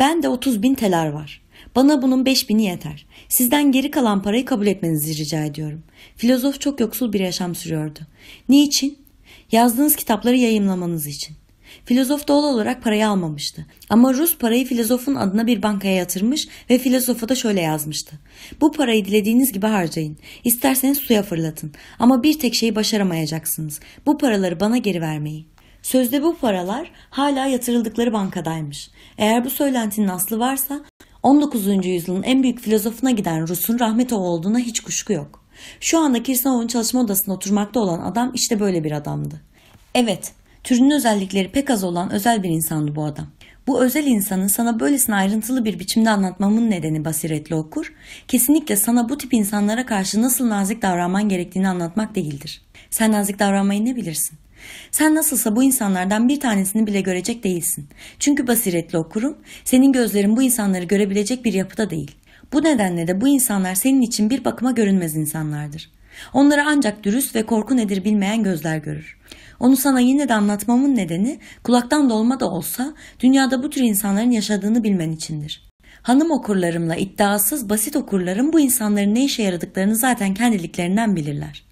Ben de 30 bin teler var. Bana bunun 5 bini yeter. Sizden geri kalan parayı kabul etmenizi rica ediyorum. Filozof çok yoksul bir yaşam sürüyordu. Niçin? Yazdığınız kitapları yayımlamanız için. Filozof doğal olarak parayı almamıştı. Ama Rus parayı filozofun adına bir bankaya yatırmış ve filozofa da şöyle yazmıştı. Bu parayı dilediğiniz gibi harcayın. İsterseniz suya fırlatın. Ama bir tek şeyi başaramayacaksınız. Bu paraları bana geri vermeyi. Sözde bu paralar hala yatırıldıkları bankadaymış. Eğer bu söylentinin aslı varsa 19. yüzyılın en büyük filozofuna giden Rus'un Rahmetova olduğuna hiç kuşku yok. Şu anda Kirsanov'un çalışma odasında oturmakta olan adam işte böyle bir adamdı. Evet, Türünün özellikleri pek az olan özel bir insandı bu adam. Bu özel insanın sana böylesine ayrıntılı bir biçimde anlatmamın nedeni basiretli okur, kesinlikle sana bu tip insanlara karşı nasıl nazik davranman gerektiğini anlatmak değildir. Sen nazik davranmayı ne bilirsin? Sen nasılsa bu insanlardan bir tanesini bile görecek değilsin. Çünkü basiretli okurum, senin gözlerin bu insanları görebilecek bir yapıda değil. Bu nedenle de bu insanlar senin için bir bakıma görünmez insanlardır. Onları ancak dürüst ve korku nedir bilmeyen gözler görür. Onu sana yine de anlatmamın nedeni kulaktan dolma da olsa dünyada bu tür insanların yaşadığını bilmen içindir. Hanım okurlarımla iddiasız basit okurlarım bu insanların ne işe yaradıklarını zaten kendiliklerinden bilirler.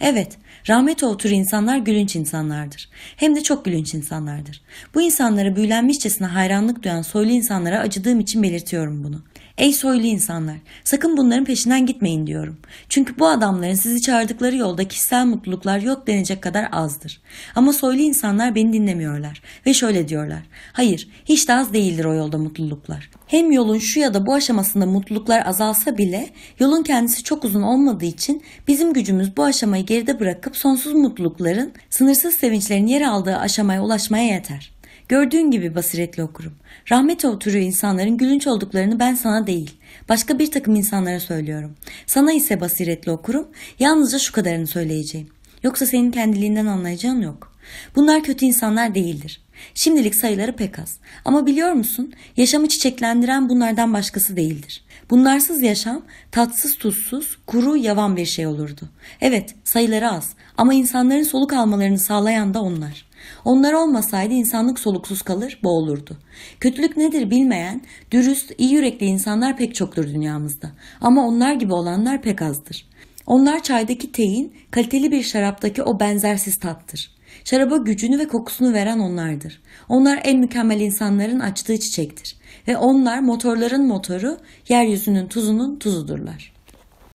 Evet, rahmet o tür insanlar gülünç insanlardır. Hem de çok gülünç insanlardır. Bu insanlara büyülenmişçesine hayranlık duyan soylu insanlara acıdığım için belirtiyorum bunu. Ey soylu insanlar, sakın bunların peşinden gitmeyin diyorum. Çünkü bu adamların sizi çağırdıkları yolda kişisel mutluluklar yok denecek kadar azdır. Ama soylu insanlar beni dinlemiyorlar ve şöyle diyorlar. Hayır, hiç de az değildir o yolda mutluluklar. Hem yolun şu ya da bu aşamasında mutluluklar azalsa bile yolun kendisi çok uzun olmadığı için bizim gücümüz bu aşamayı geride bırakıp sonsuz mutlulukların, sınırsız sevinçlerin yer aldığı aşamaya ulaşmaya yeter. Gördüğün gibi basiretli okurum. Rahmet oturuyor insanların gülünç olduklarını ben sana değil, başka bir takım insanlara söylüyorum. Sana ise basiretli okurum, yalnızca şu kadarını söyleyeceğim. Yoksa senin kendiliğinden anlayacağın yok. Bunlar kötü insanlar değildir. Şimdilik sayıları pek az. Ama biliyor musun, yaşamı çiçeklendiren bunlardan başkası değildir. Bunlarsız yaşam tatsız tuzsuz, kuru, yavan bir şey olurdu. Evet, sayıları az ama insanların soluk almalarını sağlayan da onlar. Onlar olmasaydı insanlık soluksuz kalır, boğulurdu. Kötülük nedir bilmeyen, dürüst, iyi yürekli insanlar pek çoktur dünyamızda. Ama onlar gibi olanlar pek azdır. Onlar çaydaki teyin, kaliteli bir şaraptaki o benzersiz tattır. Şaraba gücünü ve kokusunu veren onlardır. Onlar en mükemmel insanların açtığı çiçektir. Ve onlar motorların motoru, yeryüzünün tuzunun tuzudurlar.